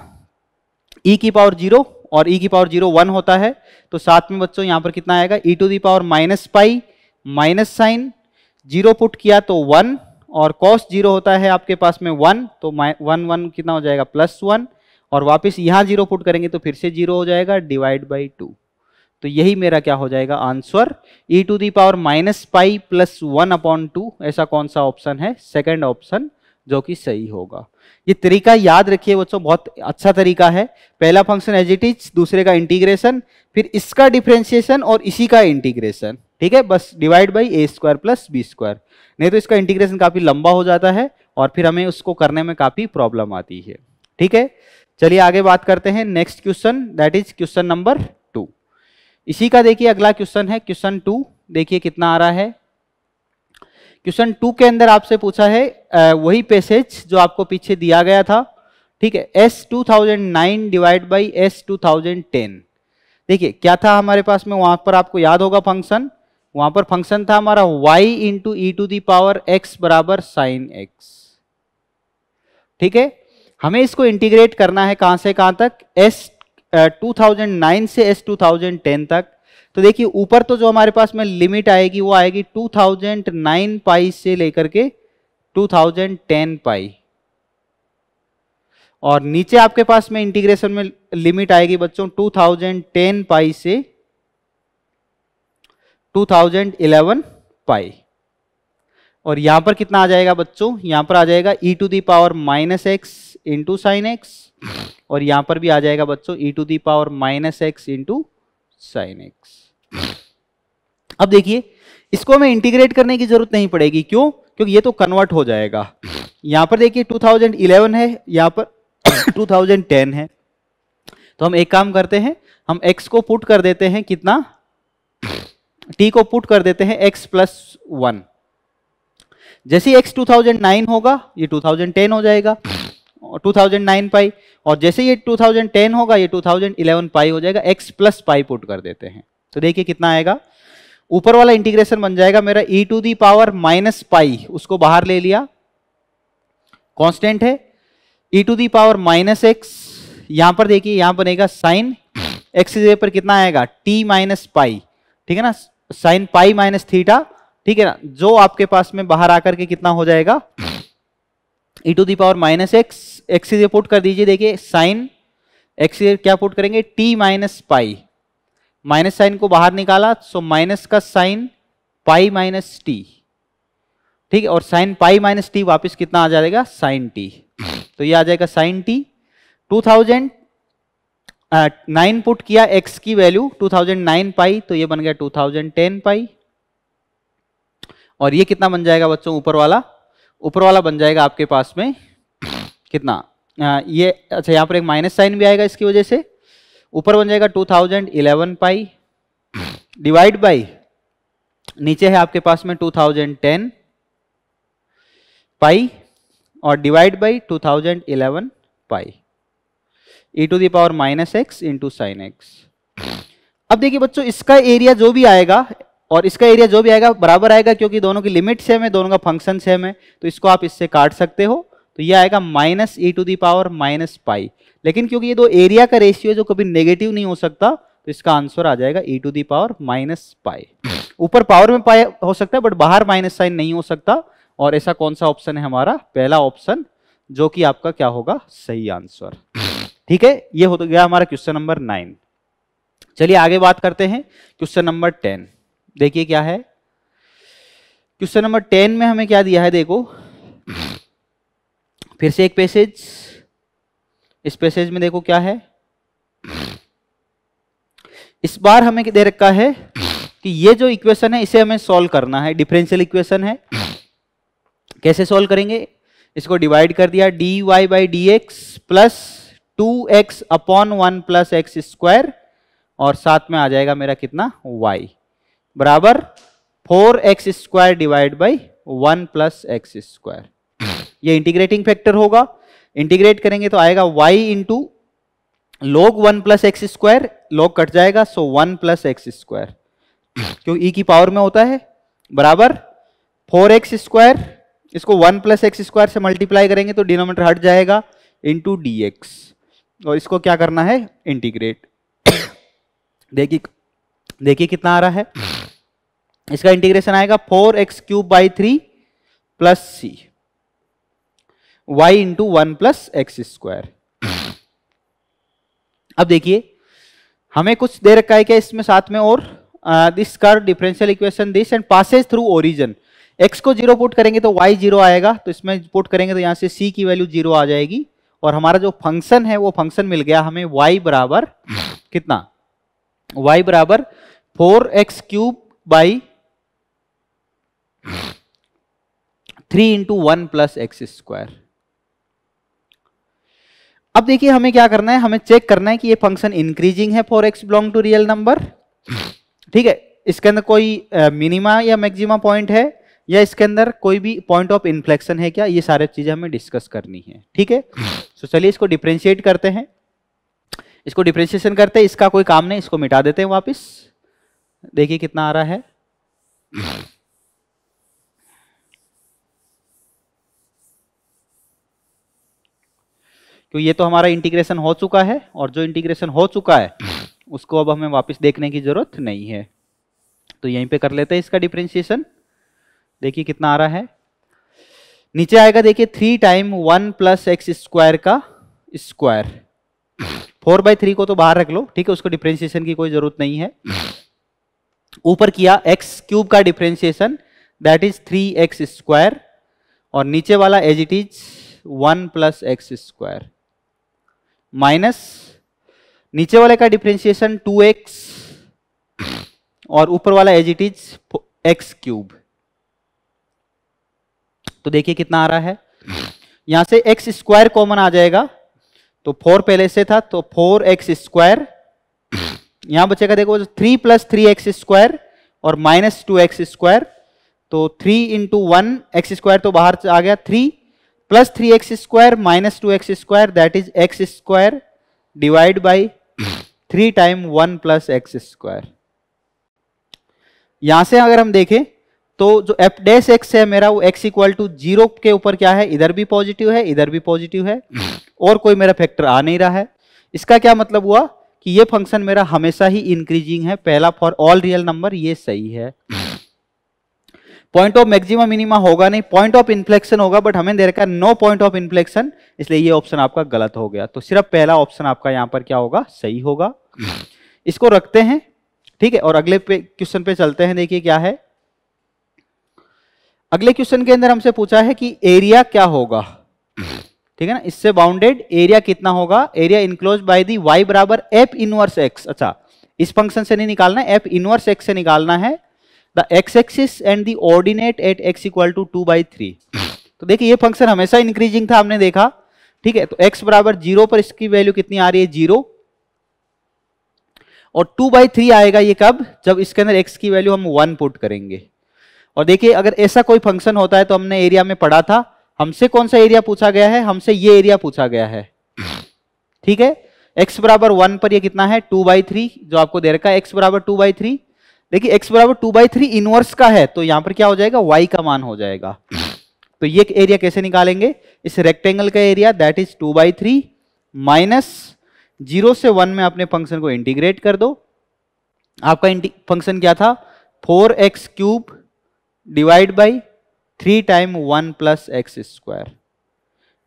ई e की पावर जीरो और ई e की पावर जीरो वन होता है तो साथ में बच्चों यहां पर कितना आएगा e to the power minus pi minus sine zero put किया तो वन और कॉस जीरो होता है आपके पास में वन तो वन वन कितना हो जाएगा प्लस वन और वापस यहाँ जीरो पुट करेंगे तो फिर से जीरो हो जाएगा डिवाइड बाई टू तो यही मेरा क्या हो जाएगा answer e to the power minus pi plus one upon two ऐसा कौन सा ऑप्शन है सेकेंड ऑप्शन जो कि सही होगा ये तरीका याद रखिए बच्चों बहुत अच्छा तरीका है पहला फंक्शन एजिटिज दूसरे का इंटीग्रेशन फिर इसका डिफ्रेंशिएशन और इसी का इंटीग्रेशन ठीक है बस divide by a square plus b square नहीं तो इसका इंटीग्रेशन काफ़ी लंबा हो जाता है और फिर हमें उसको करने में काफ़ी प्रॉब्लम आती है ठीक है चलिए आगे बात करते हैं next question that is question number two इसी का देखिए अगला क्वेश्चन है क्वेश्चन टू देखिए कितना आ रहा है क्वेश्चन टू के अंदर आपसे पूछा है वही पैसेज जो आपको पीछे दिया गया था ठीक है S two thousand nine divide by S two thousand ten देखिए क्या था हमारे पास में वहां पर आपको याद होगा फंक्शन वहां पर फंक्शन था हमारा y into e to the power x बराबर साइन एक्स ठीक है हमें इसको इंटीग्रेट करना है कहां से कहां तक s uh, 2009 से s 2010 तक तो देखिए ऊपर तो जो हमारे पास में लिमिट आएगी वो आएगी 2009 पाई से लेकर के 2010 पाई और नीचे आपके पास में इंटीग्रेशन में लिमिट आएगी बच्चों 2010 पाई से 2011 पाई और यहां पर कितना आ जाएगा बच्चों यहां पर आ जाएगा e to the power minus x into sine x और यहां पर भी आ जाएगा बच्चों e to the power minus x into sine x अब देखिए इसको हमें इंटीग्रेट करने की जरूरत नहीं पड़ेगी क्यों क्योंकि ये तो कन्वर्ट हो जाएगा यहां पर देखिए 2011 है यहां पर 2010 है तो हम एक काम करते हैं हम x को पुट कर देते हैं कितना टी को पुट कर देते हैं एक्स प्लस वन जैसे एक्स टू होगा ये 2010 हो जाएगा 2009 पाई और जैसे ये 2010 होगा ये 2011 पाई हो जाएगा एक्स प्लस पाई पुट कर देते हैं तो देखिए कितना आएगा ऊपर वाला इंटीग्रेशन बन जाएगा मेरा e to the power minus pi उसको बाहर ले लिया कांस्टेंट है e to the power minus x यहां पर देखिए यहां बनेगा साइन एक्स पर कितना आएगा टी माइनस पाई ठीक है ना साइन पाई माइनस थीटा ठीक है ना जो आपके पास में बाहर आकर के कितना हो जाएगा e to the power minus x x ये पुट कर दीजिए देखिए साइन एक्स क्या पुट करेंगे t minus pi minus sign को बाहर निकाला सो माइनस का साइन पाई माइनस टी ठीक है और साइन पाई माइनस टी वापस कितना आ जाएगा साइन टी तो ये आ जाएगा sine t two thousand nine put किया एक्स की वैल्यू 2009 पाई तो ये बन गया 2010 पाई और ये कितना बन जाएगा बच्चों ऊपर वाला ऊपर वाला बन जाएगा आपके पास में कितना आ, ये अच्छा यहाँ पर एक माइनस साइन भी आएगा इसकी वजह से ऊपर बन जाएगा 2011 पाई डिवाइड बाई नीचे है आपके पास में 2010 पाई और divide by 2011 pi e to the power minus x into sine x अब देखिए बच्चों इसका एरिया जो भी आएगा और इसका एरिया जो भी आएगा बराबर आएगा क्योंकि दोनों की लिमिट सेम है दोनों का फंक्शन सेम है तो इसको आप इससे काट सकते हो तो ये आएगा minus e to the power minus pi लेकिन क्योंकि ये दो एरिया का रेशियो है जो कभी नेगेटिव नहीं हो सकता तो इसका आंसर आ जाएगा e to the power minus pi ऊपर पावर में पाई हो सकता है बट बाहर माइनस साइन नहीं हो सकता और ऐसा कौन सा ऑप्शन है हमारा पहला ऑप्शन जो कि आपका क्या होगा सही आंसर ठीक है ये हो तो गया हमारा क्वेश्चन नंबर नाइन चलिए आगे बात करते हैं क्वेश्चन नंबर टेन देखिए क्या है क्वेश्चन नंबर टेन में हमें क्या दिया है देखो फिर से एक पैसेज इस पैसेज में देखो क्या है इस बार हमें दे रखा है कि ये जो इक्वेशन है इसे हमें सॉल्व करना है डिफरेंशियल इक्वेशन है कैसे सॉल्व करेंगे इसको डिवाइड कर दिया d Y by D x plus two x upon one plus x square और साथ में आ जाएगा मेरा कितना वाई बराबर four x square divide by one plus x square ये इंटीग्रेटिंग फैक्टर होगा इंटीग्रेट करेंगे तो आएगा y into log one plus x square log cut जाएगा so one plus x square क्यों e की पावर में होता है बराबर फोर एक्स स्क्वायर इसको वन प्लस एक्स स्क्वायर से मल्टीप्लाई करेंगे तो डिनोमीटर हट जाएगा इंटू डी एक्स और इसको क्या करना है इंटीग्रेट देखिए देखिए कितना आ रहा है इसका इंटीग्रेशन आएगा four x cube by three plus c y into one plus x square अब देखिए हमें कुछ दे रखा है क्या इसमें साथ में और दिस कर differential equation this and passes through origin x को जीरो पुट करेंगे तो वाई जीरो आएगा तो इसमें पुट करेंगे तो यहां से सी की वैल्यू जीरो आ जाएगी और हमारा जो फंक्शन है वो फंक्शन मिल गया हमें y बराबर कितना y बराबर four x cube by three into one plus x square अब देखिए हमें क्या करना है हमें चेक करना है कि ये फंक्शन इंक्रीजिंग है for x belong to real number ठीक है इसके अंदर कोई मिनिमा या मैक्सिमा पॉइंट है या इसके अंदर कोई भी पॉइंट ऑफ इन्फ्लेक्शन है क्या ये सारे चीज़ें हमें डिस्कस करनी है ठीक है सो चलिए इसको डिफ्रेंशिएट करते हैं इसको डिफ्रेंशिएशन करते हैं इसका कोई काम नहीं इसको मिटा देते हैं वापस देखिए कितना आ रहा है तो ये तो हमारा इंटीग्रेशन हो चुका है और जो इंटीग्रेशन हो चुका है उसको अब हमें वापस देखने की जरूरत नहीं है तो यहीं पे कर लेते हैं इसका डिफ्रेंशिएशन देखिए कितना आ रहा है नीचे आएगा देखिए three time one plus x square का स्क्वायर फोर बाई थ्री को तो बाहर रख लो ठीक है उसको डिफ्रेंसिएशन की कोई जरूरत नहीं है ऊपर किया एक्स क्यूब का differentiation that is three x square और नीचे वाला as it is one plus x square minus नीचे वाले का डिफ्रेंसिएशन टू एक्स और ऊपर वाला as it is x cube तो देखिए कितना आ रहा है यहां से एक्स स्क्वायर कॉमन आ जाएगा तो फोर पहले से था तो फोर एक्स स्क्वायर यहां बचेगा देखो three plus three x square और माइनस टू एक्स स्क्वायर तो three into one x square तो बाहर आ गया three plus three x square minus two x square that is x square divide by three time one plus x square यहां से अगर हम देखें तो जो एफ डैश एक्स है मेरा वो एक्स इक्वल टू जीरो के ऊपर क्या है इधर भी पॉजिटिव है इधर भी पॉजिटिव है और कोई मेरा फैक्टर आ नहीं रहा है इसका क्या मतलब हुआ कि ये फंक्शन मेरा हमेशा ही इंक्रीजिंग है पहला फॉर ऑल रियल नंबर ये सही है पॉइंट ऑफ मैक्सिमम मिनिमा होगा नहीं पॉइंट ऑफ इन्फ्लेक्शन होगा बट हमें दे रखा नो पॉइंट ऑफ इन्फ्लेक्शन इसलिए ये ऑप्शन आपका गलत हो गया तो सिर्फ पहला ऑप्शन आपका यहां पर क्या होगा सही होगा इसको रखते हैं ठीक है और अगले पे क्वेश्चन पे चलते हैं देखिए क्या है अगले क्वेश्चन के अंदर हमसे पूछा है कि एरिया क्या होगा ठीक है ना इससे बाउंडेड एरिया कितना होगा area enclose by the y बराबर एफ इनवर्स एक्स अच्छा इस फंक्शन से नहीं निकालना है एफ इनवर्स एक्स से निकालना है the x axis and the ordinate at x equal to two by three तो देखिए ये फंक्शन हमेशा इंक्रीजिंग था हमने देखा ठीक है तो एक्स बराबर जीरो पर इसकी वैल्यू कितनी आ रही है जीरो और टू बाई थ्री आएगा ये कब जब इसके अंदर एक्स की वैल्यू हम वन पुट करेंगे और देखिए अगर ऐसा कोई फंक्शन होता है तो हमने एरिया में पढ़ा था हमसे कौन सा एरिया पूछा गया है हमसे ये एरिया पूछा गया है ठीक है x बराबर वन पर ये कितना है टू बाई थ्री जो आपको दे रखा है x बराबर टू बाई थ्री देखिए x बराबर टू बाई थ्री इनवर्स का है तो यहां पर क्या हो जाएगा y का मान हो जाएगा तो ये एरिया कैसे निकालेंगे इस रेक्टेंगल का area that is two by three minus zero से वन में अपने फंक्शन को इंटीग्रेट कर दो आपका फंक्शन क्या था four x cube divide by three time one plus x square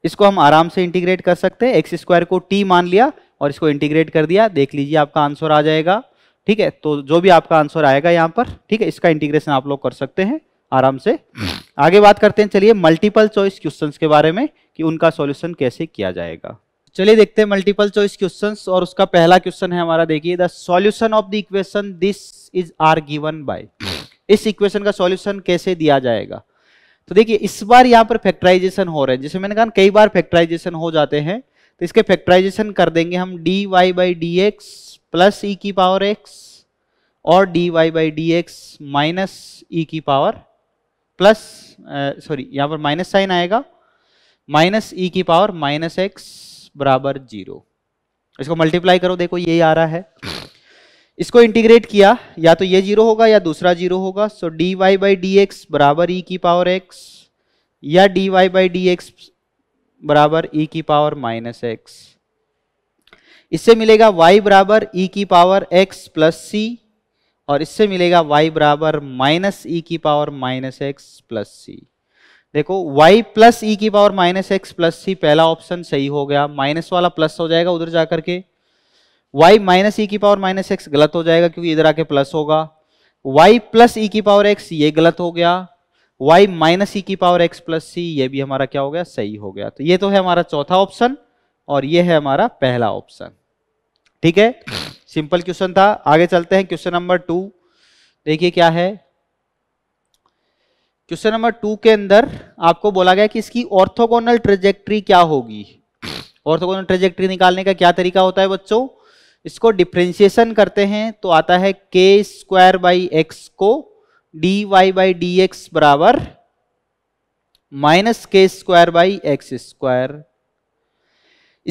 इसको हम आराम से इंटीग्रेट कर सकते हैं एक्स स्क्वायर को टी मान लिया और इसको इंटीग्रेट कर दिया देख लीजिए आपका आंसर आ जाएगा ठीक है तो जो भी आपका आंसर आएगा यहाँ पर ठीक है इसका इंटीग्रेशन आप लोग कर सकते हैं आराम से आगे बात करते हैं चलिए मल्टीपल चॉइस क्वेश्चन के बारे में कि उनका सोल्यूशन कैसे किया जाएगा चलिए देखते हैं मल्टीपल चॉइस क्वेश्चन और उसका पहला क्वेश्चन है हमारा देखिए the solution of the equation this is are given by इस इक्वेशन का सॉल्यूशन कैसे दिया जाएगा तो देखिए इस बार यहां पर फैक्टराइजेशन हो रहे हैं जैसे मैंने कहा कई बार फैक्टराइजेशन हो जाते हैं तो इसके फैक्टराइजेशन कर देंगे हम d Y by D x plus e की पावर एक्स और D Y by D x minus e की पावर प्लस सॉरी यहां पर माइनस साइन आएगा माइनस ई e की पावर माइनस एक्स बराबर जीरो इसको मल्टीप्लाई करो देखो यही आ रहा है इसको इंटीग्रेट किया या तो ये जीरो होगा या दूसरा जीरो होगा so d Y by D x बराबर ई e की पावर एक्स या d Y by D x बराबर ई e की पावर माइनस एक्स इससे मिलेगा वाई बराबर ई e की पावर एक्स प्लस सी और इससे मिलेगा वाई बराबर माइनस ई की power minus x plus c देखो y प्लस ई की power minus x plus c पहला ऑप्शन सही हो गया माइनस वाला प्लस हो जाएगा उधर जाकर के वाई माइनस ई की पावर माइनस एक्स गलत हो जाएगा क्योंकि इधर आके प्लस होगा वाई प्लस ई की पावर एक्स ये गलत हो गया वाई माइनस ई की पावर एक्स प्लस सी ये भी हमारा क्या हो गया सही हो गया तो ये तो है हमारा चौथा ऑप्शन और ये है हमारा पहला ऑप्शन ठीक है सिंपल क्वेश्चन था आगे चलते हैं क्वेश्चन नंबर टू देखिए क्या है क्वेश्चन नंबर टू के अंदर आपको बोला गया कि इसकी ऑर्थोगोनल ट्रेजेक्ट्री क्या होगी ऑर्थोगोनल ट्रेजेक्ट्री निकालने का क्या तरीका होता है बच्चों इसको डिफ्रेंशिएशन करते हैं तो आता है के स्क्वायर बाई एक्स को d Y by D x बराबर minus k square by x square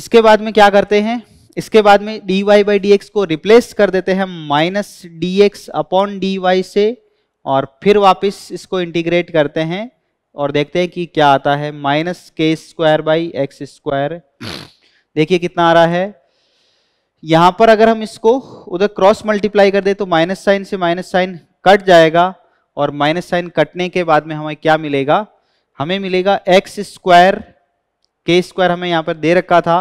इसके बाद में क्या करते हैं इसके बाद में d Y by D x को रिप्लेस कर देते हैं minus d x upon d y से और फिर वापस इसको इंटीग्रेट करते हैं और देखते हैं कि क्या आता है minus k square by x square देखिए कितना आ रहा है यहां पर अगर हम इसको उधर क्रॉस मल्टीप्लाई कर दे तो माइनस साइन से माइनस साइन कट जाएगा और माइनस साइन कटने के बाद में हमें क्या मिलेगा हमें मिलेगा एक्स स्क्वायर के स्क्वायर हमें यहां पर दे रखा था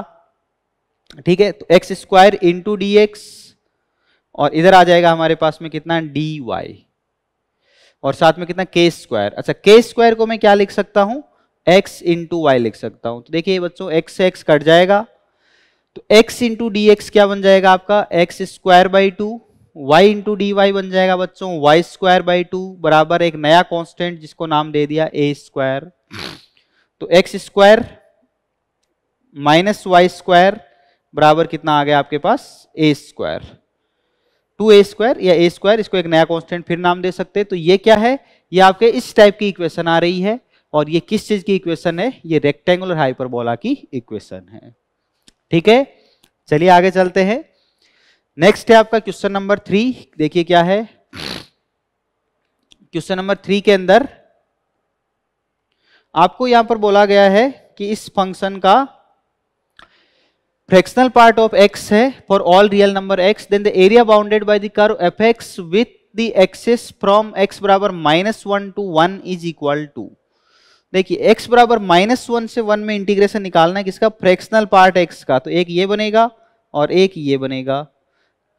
ठीक है तो x square into D x और इधर आ जाएगा हमारे पास में कितना डी वाई और साथ में कितना के स्क्वायर अच्छा के स्क्वायर को मैं क्या लिख सकता हूं एक्स इंटू वाई लिख सकता हूं तो देखिए बच्चों एक्स से एक्स कट जाएगा तो x इंटू डी क्या बन जाएगा आपका x square by two y into d y बन जाएगा बच्चों वाई स्क्वायर बाई टू बराबर एक नया कांस्टेंट जिसको नाम दे दिया ए स्क्वायर तो x square minus y square बराबर कितना आ गया आपके पास a square two a square या ए स्क्वायर इसको एक नया कांस्टेंट फिर नाम दे सकते हैं तो ये क्या है ये आपके इस टाइप की इक्वेशन आ रही है और ये किस चीज की इक्वेशन है ये रेक्टेंगुलर हाइपरबोला की इक्वेशन है ठीक है चलिए आगे चलते हैं नेक्स्ट है आपका क्वेश्चन नंबर थ्री देखिए क्या है क्वेश्चन नंबर थ्री के अंदर आपको यहां पर बोला गया है कि इस फंक्शन का फ्रैक्शनल पार्ट ऑफ एक्स है for all real number x then the area bounded by the curve f x with the axes from x बराबर minus one to one is equal to देखिए x बराबर माइनस वन से वन में इंटीग्रेशन निकालना है किसका फ्रैक्शनल पार्ट x का तो एक ये बनेगा और एक ये बनेगा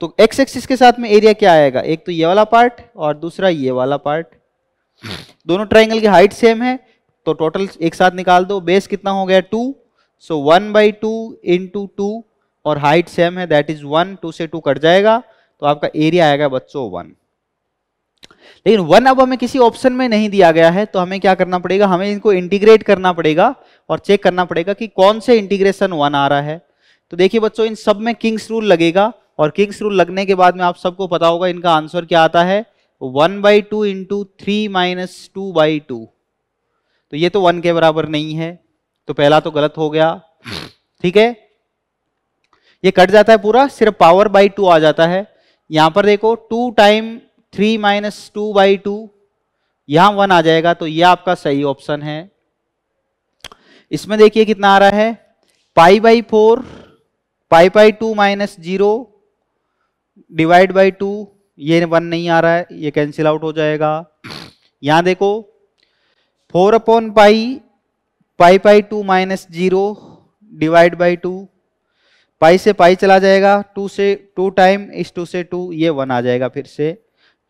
तो x एक्सिस के साथ में एरिया क्या आएगा एक तो ये वाला पार्ट और दूसरा ये वाला पार्ट दोनों ट्राइंगल की हाइट सेम है तो टोटल एक साथ निकाल दो बेस कितना हो गया two so one by two into two और हाइट सेम है दैट इज वन टू से टू कट जाएगा तो आपका एरिया आएगा बच्चों वन लेकिन वन अब हमें किसी ऑप्शन में नहीं दिया गया है तो हमें क्या करना पड़ेगा हमें इनको इंटीग्रेट करना पड़ेगा और चेक करना पड़ेगा कि कौन से इंटीग्रेशन वन आ रहा है तो देखिए बच्चों इन सब में किंग्स रूल लगेगा और किंग्स रूल लगने के बाद में आप सबको पता होगा इनका आंसर क्या आता है one by two into three minus two by two तो ये तो वन के बराबर नहीं है तो पहला तो गलत हो गया ठीक है ये कट जाता है पूरा सिर्फ पावर बाई टू आ जाता है यहां पर देखो two time three minus two by two यहां वन आ जाएगा तो यह आपका सही ऑप्शन है इसमें देखिए कितना आ रहा है pi by four pi by two minus zero divide by two ये वन नहीं आ रहा है ये कैंसिल आउट हो जाएगा यहां देखो four upon pi pi pi two minus zero divide by two pi से पाई चला जाएगा टू से टू टाइम इस टू से टू ये वन आ जाएगा फिर से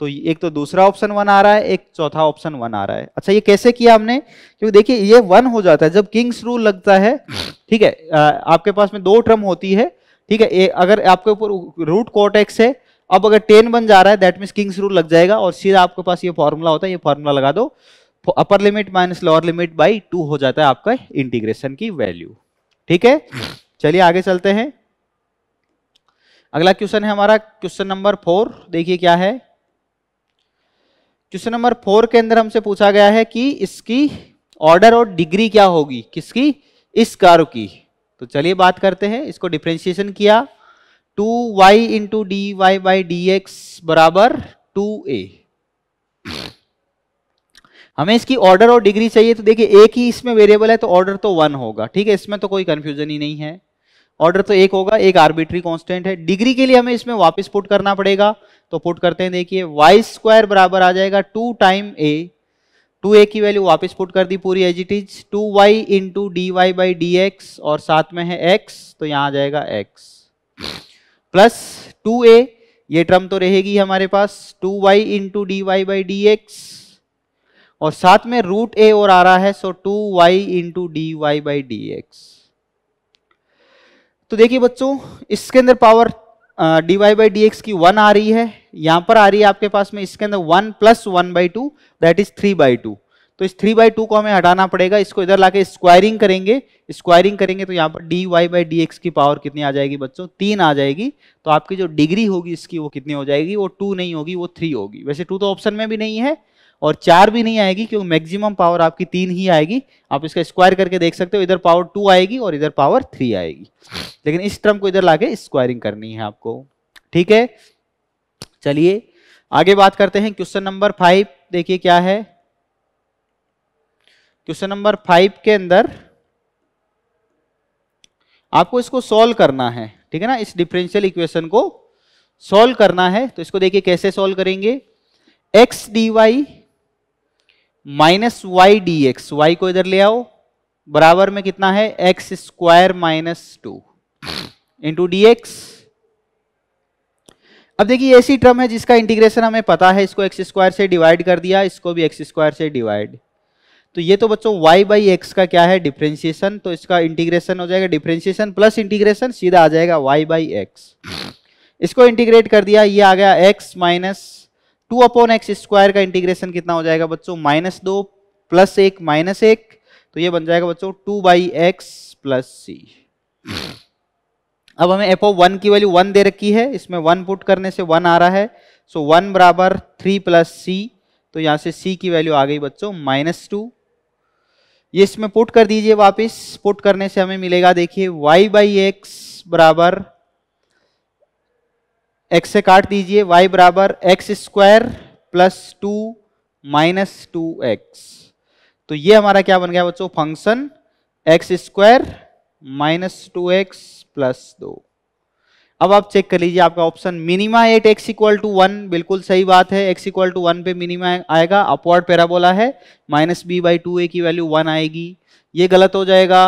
तो एक तो दूसरा ऑप्शन वन आ रहा है एक चौथा ऑप्शन वन आ रहा है अच्छा ये कैसे किया हमने क्योंकि देखिए ये वन हो जाता है जब किंग्स रूल लगता है ठीक है आपके पास में दो ट्रम होती है ठीक है ए, अगर आपके ऊपर रूट कोटेक्स है अब अगर टेन बन जा रहा है दैट मीन किंग्स रूल लग जाएगा और सीधा आपके पास ये फॉर्मूला होता है ये फॉर्मूला लगा दो upper limit minus lower limit by two हो जाता है आपका इंटीग्रेशन की वैल्यू ठीक है चलिए आगे चलते हैं अगला क्वेश्चन है हमारा क्वेश्चन नंबर फोर देखिए क्या है क्वेश्चन नंबर फोर के अंदर हमसे पूछा गया है कि इसकी ऑर्डर और डिग्री क्या होगी किसकी इस कार्व की तो चलिए बात करते हैं इसको डिफ्रेंशिएशन किया two y into d Y by D x बराबर टू ए हमें इसकी ऑर्डर और डिग्री चाहिए तो देखिए एक ही इसमें वेरिएबल है तो ऑर्डर तो वन होगा ठीक है इसमें तो कोई कंफ्यूजन ही नहीं है ऑर्डर तो एक होगा एक आर्बिट्री कांस्टेंट है डिग्री के लिए हमें इसमें वापस पुट करना पड़ेगा तो पुट करते हैं देखिए वाई स्क्वायर बराबर आ जाएगा two time a two a की वैल्यू वापस पुट कर दी पूरी as it is two y into d Y by D x और साथ में है एक्स तो यहां आ जाएगा एक्स प्लस टू ए ये टर्म तो रहेगी हमारे पास two y into d Y by D x और साथ में रूट ए और आ रहा है so two y into d Y by D x तो देखिए बच्चों इसके अंदर power d Y by D x की वन आ रही है यहां पर आ रही है आपके पास में इसके अंदर one plus one by two that is three by two तो इस थ्री बाई टू को हमें हटाना पड़ेगा इसको इधर लाके स्क्वायरिंग करेंगे स्क्वायरिंग करेंगे तो यहाँ पर d Y by D x की पावर कितनी आ जाएगी बच्चों तीन आ जाएगी तो आपकी जो डिग्री होगी इसकी वो कितनी हो जाएगी वो टू नहीं होगी वो थ्री होगी वैसे टू तो ऑप्शन में भी नहीं है और चार भी नहीं आएगी क्योंकि मैक्सिमम पावर आपकी तीन ही आएगी आप इसका स्क्वायर करके देख सकते हो इधर पावर टू आएगी और इधर पावर थ्री आएगी लेकिन इस टर्म को इधर लाके स्क्वायरिंग करनी है आपको ठीक है चलिए आगे बात करते हैं क्वेश्चन नंबर फाइव देखिए क्या है क्वेश्चन नंबर फाइव के अंदर आपको इसको सॉल्व करना है ठीक है ना इस डिफरेंशियल इक्वेशन को सॉल्व करना है तो इसको देखिए कैसे सॉल्व करेंगे x d y minus y d x y को इधर ले आओ बराबर में कितना है x square minus two into D x अब देखिए ऐसी टर्म है जिसका इंटीग्रेशन हमें पता है इसको एक्स स्क्वायर से डिवाइड कर दिया इसको भी एक्स स्क्वायर से डिवाइड तो ये तो बच्चों y बाई एक्स का क्या है डिफ्रेंशिएशन तो इसका इंटीग्रेशन हो जाएगा डिफ्रेंशिएशन प्लस इंटीग्रेशन सीधा आ जाएगा y बाई एक्स इसको इंटीग्रेट कर दिया ये आ गया x minus two upon x square का इंटीग्रेशन कितना हो जाएगा बच्चों माइनस दो प्लस एक माइनस एक तो ये बन जाएगा बच्चों two by x plus c अब हमें एफ ओ वन की वैल्यू वन दे रखी है इसमें वन पुट करने से वन आ रहा है सो वन बराबर थ्री प्लस सी तो यहाँ से सी की वैल्यू आ गई बच्चों माइनस टू ये इसमें पुट कर दीजिए वापस पुट करने से हमें मिलेगा देखिए वाई बाई एक्स बराबर एक्स से काट दीजिए वाई बराबर x square plus two minus two x तो ये हमारा क्या बन गया बच्चों function x square minus two x plus दो अब आप चेक कर लीजिए आपका option minima at x equal to one बिल्कुल सही बात है एक्स इक्वल टू वन पे मिनिमा आएगा अपवर्ड पैराबोला है minus b by two a की वैल्यू वन आएगी ये गलत हो जाएगा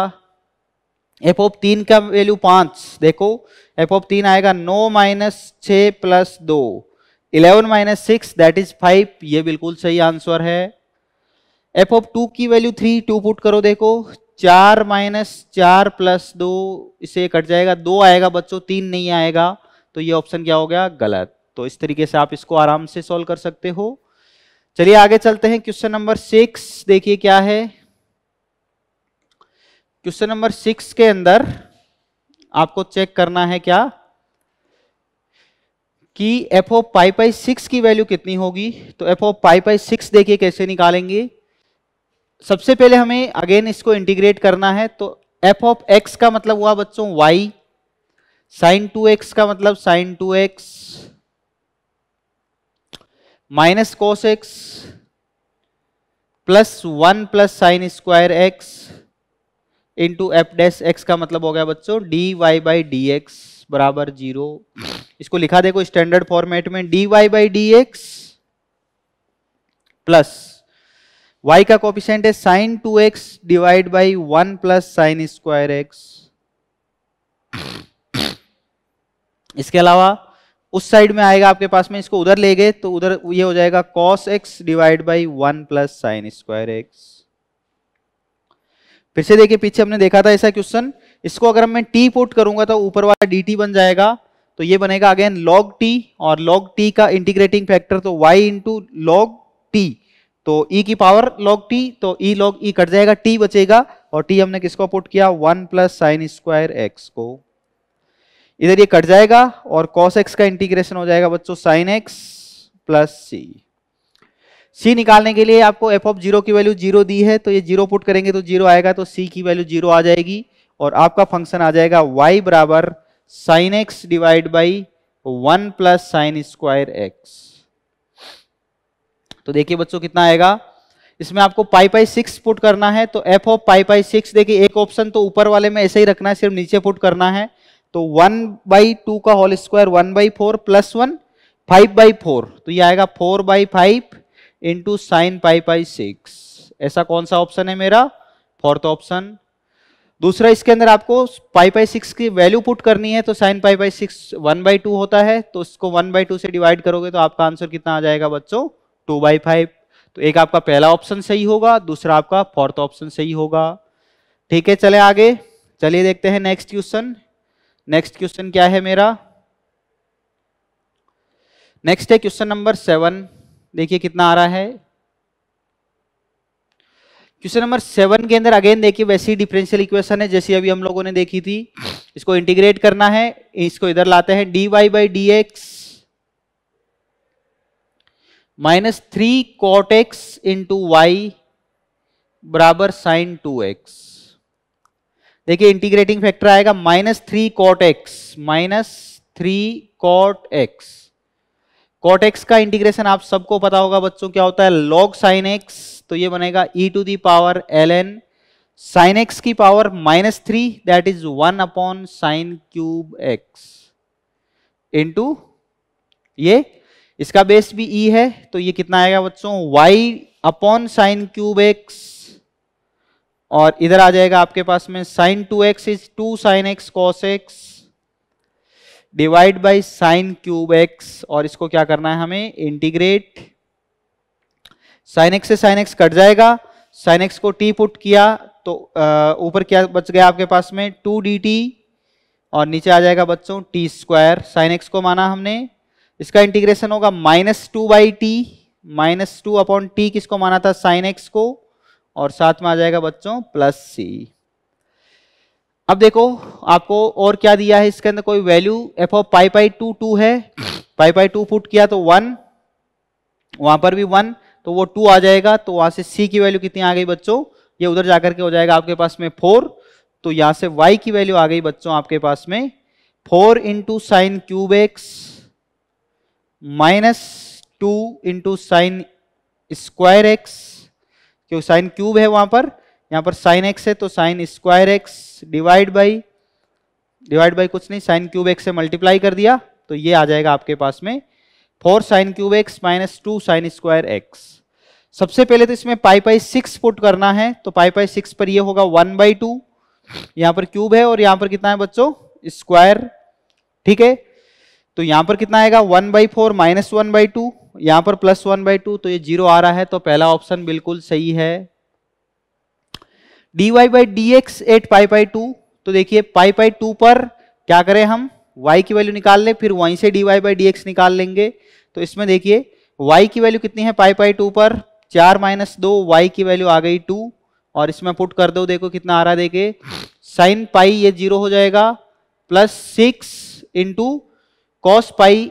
एफ ऑफ तीन का वैल्यू पांच देखो एफ ऑफ तीन आएगा नौ माइनस छ प्लस दो eleven minus six that is five ये बिल्कुल सही आंसर है एफ ऑफ टू की वैल्यू थ्री टू पुट करो देखो चार माइनस चार प्लस दो इसे कट जाएगा दो आएगा बच्चों तीन नहीं आएगा तो ये ऑप्शन क्या हो गया गलत तो इस तरीके से आप इसको आराम से सॉल्व कर सकते हो चलिए आगे चलते हैं क्वेश्चन नंबर सिक्स देखिए क्या है क्वेश्चन नंबर सिक्स के अंदर आपको चेक करना है क्या कि f of pi pi six की वैल्यू कितनी होगी तो F of pi pi six देखिए कैसे निकालेंगे सबसे पहले हमें अगेन इसको इंटीग्रेट करना है तो एफ ऑफ एक्स का मतलब हुआ बच्चों वाई साइन टू एक्स का मतलब sine two x minus cos x plus one plus sine square x into f dash x का मतलब हो गया बच्चों d Y by D x बराबर जीरो इसको लिखा देखो स्टैंडर्ड फॉर्मेट में d Y by D x plus y का कॉपिशेंट है sine two x divide by one plus sine square x इसके अलावा उस साइड में आएगा आपके पास में इसको उधर ले गए तो उधर ये हो जाएगा cos x divide by one plus sine square x फिर से देखिए पीछे हमने देखा था ऐसा क्वेश्चन इसको अगर मैं टी पुट करूंगा तो ऊपर वाला डी टी बन जाएगा तो ये बनेगा अगेन लॉग टी और लॉग टी का इंटीग्रेटिंग फैक्टर तो वाई इंटू लॉग टी तो ई e की पावर लॉग टी तो ई लॉग ई कट जाएगा टी बचेगा और टी हमने किसको पुट किया one plus sine square x को इधर ये कट जाएगा और कॉस एक्स का इंटीग्रेशन हो जाएगा बच्चों sine x plus c c निकालने के लिए आपको एफ ऑफ जीरो की वैल्यू जीरो दी है तो ये जीरो पुट करेंगे तो जीरो आएगा तो सी की वैल्यू जीरो आ जाएगी और आपका फंक्शन आ जाएगा वाई बराबर sine x divide by one plus sine square x तो देखिए बच्चों कितना आएगा इसमें आपको पाई पाई सिक्स पुट करना है तो f of pi pi six देखिए एक ऑप्शन तो ऊपर वाले में ऐसे ही रखना है सिर्फ नीचे पुट करना है तो वन बाई टू का whole square one by four plus one five by four तो ये आएगा four by five into sine pi pi six ऐसा कौन सा ऑप्शन है मेरा फोर्थ ऑप्शन दूसरा इसके अंदर आपको पाई पाई सिक्स की वैल्यू पुट करनी है तो sine pi pi six one by two होता है तो इसको वन बाई टू से डिवाइड करोगे तो आपका आंसर कितना आ जाएगा बच्चों टू बाई फाइव तो एक आपका पहला ऑप्शन सही होगा दूसरा आपका फोर्थ ऑप्शन सही होगा ठीक है चले आगे चलिए देखते हैं नेक्स्ट क्वेश्चन नेक्स्ट क्वेश्चन क्या है मेरा नेक्स्ट है क्वेश्चन नंबर सेवन देखिए कितना आ रहा है क्वेश्चन नंबर सेवन के अंदर अगेन देखिए वैसी डिफरेंशियल इक्वेशन है जैसी अभी हम लोगों ने देखी थी इसको इंटीग्रेट करना है इसको इधर लाते हैं d Y by D x minus three cot x into y बराबर साइन टू एक्स देखिए इंटीग्रेटिंग फैक्टर आएगा minus three cot x minus three cot x x का इंटीग्रेशन आप सबको पता होगा बच्चों क्या होता है लॉग साइन एक्स तो ये बनेगा e to the power l n sine x की power minus three that is one upon sine cube x into ये इसका बेस भी ई e है तो ये कितना आएगा बच्चों y upon sine cube x और इधर आ जाएगा आपके पास में sine two x is two sine x cos x divide by sine cube x और इसको क्या करना है हमें इंटीग्रेट साइन एक्स से साइन एक्स कट जाएगा साइन एक्स को टी पुट किया तो ऊपर क्या बच गया आपके पास में टू डी टी और नीचे आ जाएगा बच्चों टी स्क्वायर साइन एक्स को माना हमने इसका इंटीग्रेशन होगा minus two by t minus two upon t किसको माना था साइन एक्स को और साथ में आ जाएगा बच्चों प्लस सी अब देखो आपको और क्या दिया है इसके अंदर कोई value f of pi pi two two है पाई पाई टू फुट किया तो वन वहां पर भी वन तो वो टू आ जाएगा तो वहां से सी की वैल्यू कितनी आ गई बच्चों ये उधर जाकर के हो जाएगा आपके पास में फोर तो यहां से वाई की वैल्यू आ गई बच्चों आपके पास में four into sine cube x minus two into sine square x क्यों साइन क्यूब है वहां पर यहाँ पर साइन एक्स है तो sine square x divide by divide by कुछ नहीं साइन क्यूब एक्स से मल्टीप्लाई कर दिया तो ये आ जाएगा आपके पास में four sine cube x minus two sine square x सबसे पहले तो इसमें पाई पाई सिक्स पुट करना है तो पाई पाई सिक्स पर ये होगा वन बाई टू यहाँ पर क्यूब है और यहाँ पर कितना है बच्चों स्क्वायर ठीक है तो यहाँ पर कितना आएगा one by four minus one by two यहाँ पर प्लस वन बाई टू तो ये जीरो आ रहा है तो पहला ऑप्शन बिल्कुल सही है d Y by D x at pi by two तो देखिए पाई बाई टू पर क्या करें हम y की वैल्यू निकाल लें फिर वहीं से d Y by D x निकाल लेंगे तो इसमें देखिए y की वैल्यू कितनी है पाई बाई टू पर चार माइनस दो वाई की वैल्यू आ गई टू और इसमें पुट कर दो देखो कितना आ रहा है देखे साइन पाई ये जीरो हो जाएगा plus six into cos pi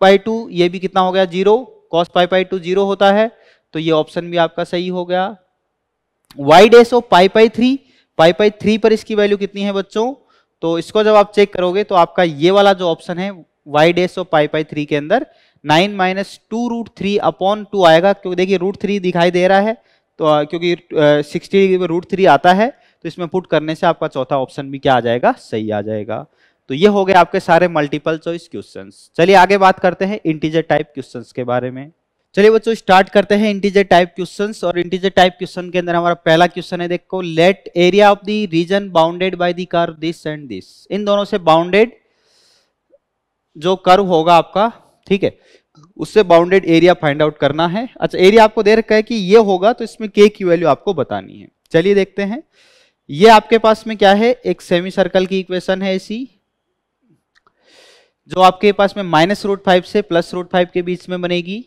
पाई टू ये भी कितना हो गया जीरो कॉस पाई पाई टू जीरो होता है तो ये ऑप्शन भी आपका सही हो गया वाई डे सो पाई पाई थ्री पाई पाई थ्री पर इसकी वैल्यू कितनी है बच्चों तो इसको जब आप चेक करोगे तो आपका ये वाला जो ऑप्शन है वाई डेस ऑफ पाई पाई थ्री के अंदर nine minus two root three upon two आएगा क्योंकि देखिए रूट थ्री दिखाई दे रहा है तो क्योंकि सिक्सटी डिग्री में रूट थ्री आता है तो इसमें पुट करने से आपका चौथा ऑप्शन भी क्या आ जाएगा सही आ जाएगा तो ये हो गए आपके सारे मल्टीपल चॉइस क्वेश्चंस चलिए आगे बात करते हैं इंटीजर टाइप क्वेश्चंस के बारे में चलिए बच्चों स्टार्ट करते हैं इंटीजर टाइप क्वेश्चन और इंटीजर टाइप क्वेश्चन के अंदर हमारा पहला क्वेश्चन है देखो let area of the region bounded by the curve this and this इन दोनों से बाउंडेड जो कर्व होगा आपका ठीक है उससे बाउंडेड एरिया फाइंड आउट करना है अच्छा एरिया आपको दे रखा है कि ये होगा तो इसमें के की वैल्यू आपको बतानी है चलिए देखते हैं ये आपके पास में क्या है एक सेमी सर्कल की इक्वेशन है इसी जो आपके पास में माइनस रूट फाइव से प्लस रूट फाइव के बीच में बनेगी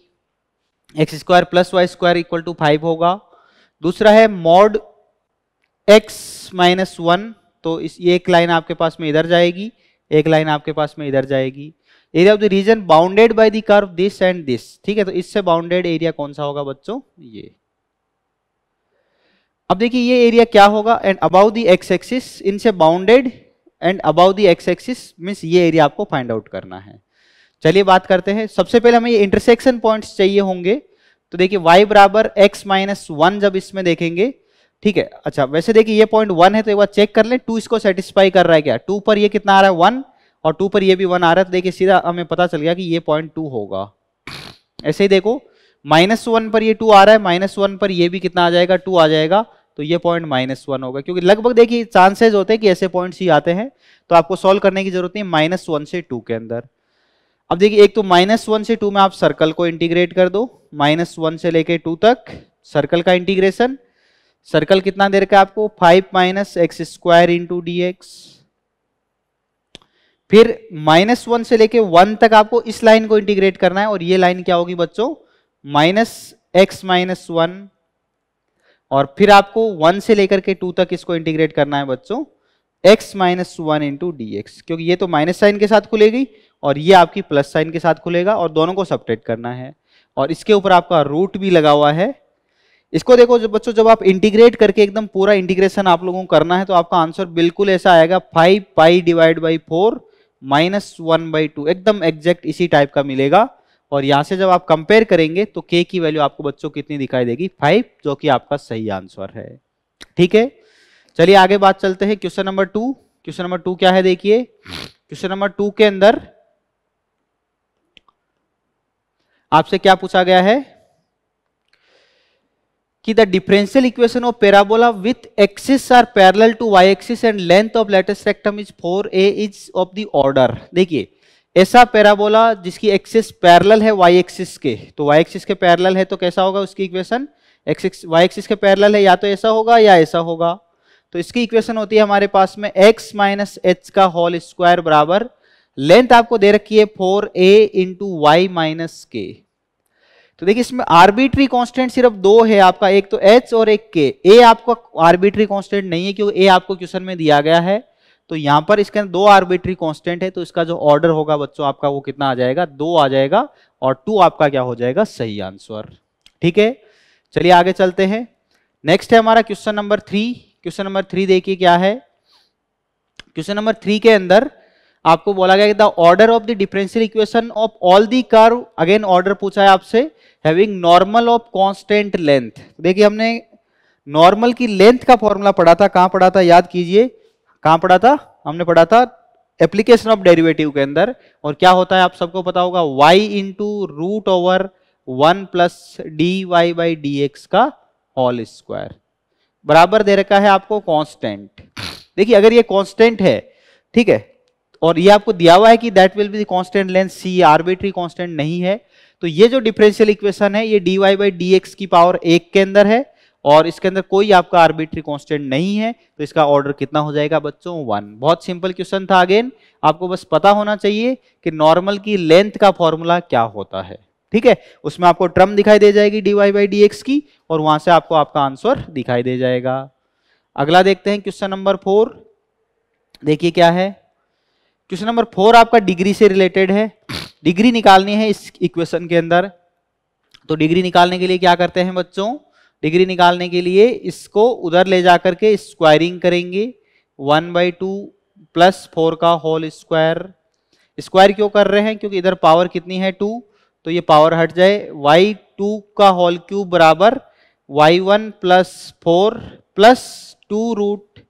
x square plus y square equal to five होगा दूसरा है मॉड एक्स माइनस वन तो इस ये एक लाइन आपके पास में इधर जाएगी एक लाइन आपके पास में इधर जाएगी area of the region bounded by the curve this and this ठीक है तो इससे बाउंडेड एरिया कौन सा होगा बच्चों ये अब देखिए ये एरिया क्या होगा and above the x axis इनसे bounded and above the x axis means ये एरिया आपको फाइंड आउट करना है चलिए बात करते हैं सबसे पहले हमें ये इंटरसेक्शन पॉइंट्स चाहिए होंगे तो देखिए y बराबर एक्स माइनस वन जब इसमें देखेंगे ठीक है अच्छा वैसे देखिए ये पॉइंट वन है तो एक बार चेक कर लें टू इसको सेटिस्फाई कर रहा है क्या टू पर ये कितना आ रहा है वन और टू पर ये भी वन आ रहा है तो देखिए सीधा हमें पता चल गया कि ये पॉइंट टू होगा ऐसे ही देखो माइनस वन पर ये टू आ रहा है माइनस वन पर ये भी कितना आ जाएगा टू आ जाएगा तो ये पॉइंट माइनस वन होगा क्योंकि लगभग देखिए चांसेज होते हैं कि ऐसे पॉइंट्स ही आते हैं तो आपको सॉल्व करने की जरूरत नहीं माइनस वन से टू के अंदर अब देखिए एक तो माइनस वन से टू में आप सर्कल को इंटीग्रेट कर दो माइनस वन से लेके टू तक सर्कल का इंटीग्रेशन सर्कल कितना देर का आपको five minus x square into D x फिर माइनस वन से लेके वन तक आपको इस लाइन को इंटीग्रेट करना है और ये लाइन क्या होगी बच्चों माइनस एक्स माइनस वन और फिर आपको वन से लेकर के टू तक इसको इंटीग्रेट करना है बच्चों x minus one into D x क्योंकि ये तो माइनस साइन के साथ खुलेगी और ये आपकी प्लस साइन के साथ खुलेगा और दोनों को सपरेट करना है और इसके ऊपर आपका रूट भी लगा हुआ है इसको देखो जब बच्चों जब आप इंटीग्रेट करके एकदम पूरा इंटीग्रेशन आप लोगों को करना है तो आपका आंसर बिल्कुल ऐसा आएगा five pi divide by four minus one by two एकदम एग्जैक्ट इसी टाइप का मिलेगा और यहाँ से जब आप कंपेयर करेंगे तो के की वैल्यू आपको बच्चों कितनी दिखाई देगी फाइव जो कि आपका सही आंसर है ठीक है चलिए आगे बात चलते हैं question number two question number two क्या है देखिए क्वेश्चन नंबर टू के अंदर आपसे क्या पूछा गया है कि the differential equation of parabola with axis are parallel to y axis and length of latus rectum is four a is of the order देखिए ऐसा पैराबोला जिसकी एक्सिस पैरेलल है वाई एक्सिस के तो वाई एक्सिस के पैरेलल है तो कैसा होगा उसकी इक्वेशन एक्सिस वाई एक्सिस के पैरेलल है या तो ऐसा होगा या ऐसा होगा तो इसकी इक्वेशन होती है हमारे पास में एक्स माइनस एच का होल स्क्वायर बराबर लेंथ आपको दे रखी है four a into y minus k तो देखिए इसमें आर्बिट्री कांस्टेंट सिर्फ दो है आपका एक तो एच और एक के ए आपका आर्बिट्री कांस्टेंट नहीं है क्योंकि ए आपको क्वेश्चन में दिया गया है तो यहां पर इसके अंदर दो आर्बिट्री कांस्टेंट है तो इसका जो ऑर्डर होगा बच्चों आपका वो कितना आ जाएगा दो आ जाएगा और टू आपका क्या हो जाएगा सही आंसर ठीक है चलिए आगे चलते हैं नेक्स्ट है हमारा question number three question number three देखिए क्या है क्वेश्चन नंबर थ्री के अंदर आपको बोला गया कि the order of the differential equation of all the curve again order पूछा है आपसे having normal of constant length देखिए हमने नॉर्मल की लेंथ का फॉर्मूला पढ़ा था कहाँ पढ़ा था याद कीजिए कहाँ पढ़ा था हमने पढ़ा था एप्लीकेशन ऑफ डेरिवेटिव के अंदर और क्या होता है आप सबको पता होगा y into root over one plus d Y by D x का होल स्क्वायर बराबर दे रखा है आपको कांस्टेंट देखिए अगर ये कांस्टेंट है ठीक है और ये आपको दिया हुआ है कि that will be constant constant length c arbitrary constant नहीं है तो ये जो डिफरेंशियल इक्वेशन है ये d Y by D x की पावर एक के अंदर है और इसके अंदर कोई आपका आर्बिट्री कांस्टेंट नहीं है तो इसका ऑर्डर कितना हो जाएगा बच्चों वन बहुत सिंपल क्वेश्चन था अगेन आपको बस पता होना चाहिए कि नॉर्मल की लेंथ का फॉर्मूला क्या होता है ठीक है उसमें आपको ट्रम दिखाई दे जाएगी d Y by D x की और वहां से आपको आपका आंसर दिखाई दे जाएगा अगला देखते हैं क्वेश्चन नंबर फोर देखिए क्या है क्वेश्चन नंबर फोर आपका डिग्री से रिलेटेड है डिग्री निकालनी है इस इक्वेशन के अंदर तो डिग्री निकालने के लिए क्या करते हैं बच्चों डिग्री निकालने के लिए इसको उधर ले जा करके स्क्वायरिंग करेंगे one by two plus four का होल स्क्वायर स्क्वायर क्यों कर रहे हैं क्योंकि इधर पावर कितनी है टू तो ये पावर हट जाए वाई टू का होल क्यूब बराबर y one plus four plus two root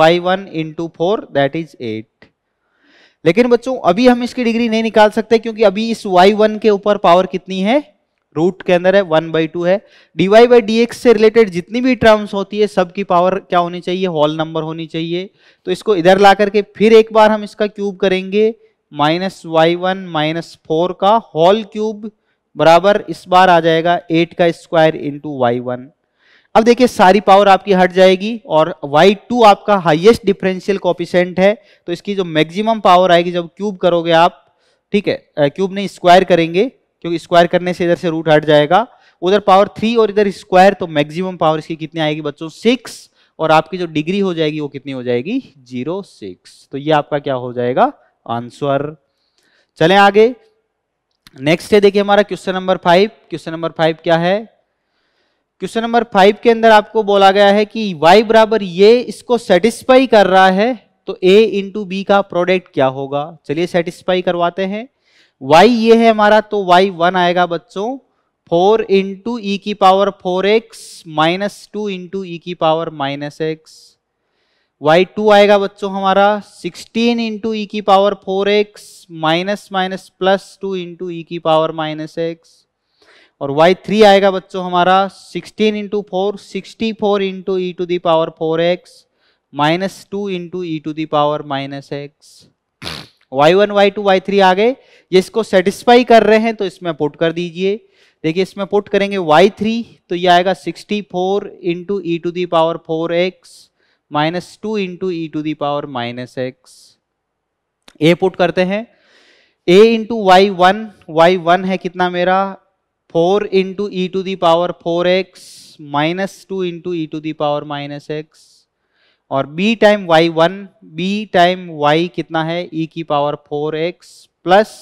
y one into four that is eight लेकिन बच्चों अभी हम इसकी डिग्री नहीं निकाल सकते क्योंकि अभी इस वाई वन के ऊपर पावर कितनी है रूट के अंदर है वन बाई टू है d Y by D x से रिलेटेड जितनी भी टर्म्स होती है सब की पावर क्या होनी चाहिए हॉल नंबर होनी चाहिए तो इसको इधर ला करके फिर एक बार हम इसका क्यूब करेंगे minus y one minus four का हॉल क्यूब बराबर इस बार आ जाएगा एट का स्क्वायर इंटू वाई वन अब देखिए सारी पावर आपकी हट जाएगी और y2 आपका हाईएस्ट डिफरेंशियल कॉपिशेंट है तो इसकी जो मैक्सिमम पावर आएगी जब क्यूब करोगे आप ठीक है क्यूब नहीं स्क्वायर करेंगे क्योंकि स्क्वायर करने से इधर से रूट हट जाएगा उधर पावर थ्री और इधर स्क्वायर तो मैक्सिमम पावर इसकी कितनी आएगी बच्चों सिक्स और आपकी जो डिग्री हो जाएगी वो कितनी हो जाएगी जीरो सिक्स तो ये आपका क्या हो जाएगा आंसर चले आगे नेक्स्ट है देखिए हमारा question number five question number five क्या है क्वेश्चन नंबर फाइव के अंदर आपको बोला गया है कि y बराबर ये इसको सेटिस्फाई कर रहा है तो a इंटू बी का प्रोडक्ट क्या होगा चलिए सेटिस्फाई करवाते हैं y ये है हमारा तो y वन आएगा बच्चों फोर इंटू ई की power four x minus two into e की power minus x y two आएगा बच्चों हमारा सिक्सटीन इंटू ई की power four x minus minus plus two into e की पावर माइनस एक्स और वाई थ्री आएगा बच्चों हमारा 16 into four sixty four into e to the power four x minus two into e to the power minus x y one y two y three आ गए ये इसको सेटिस्फाई कर रहे हैं तो इसमें पुट कर दीजिए देखिए इसमें पुट करेंगे वाई थ्री तो ये आएगा sixty four into e to the power four x minus two into e to the power minus x a put करते हैं a into y one y one है कितना मेरा four into e to the power four x minus two into e to the power minus x और b time y one b time y कितना है e की power four x plus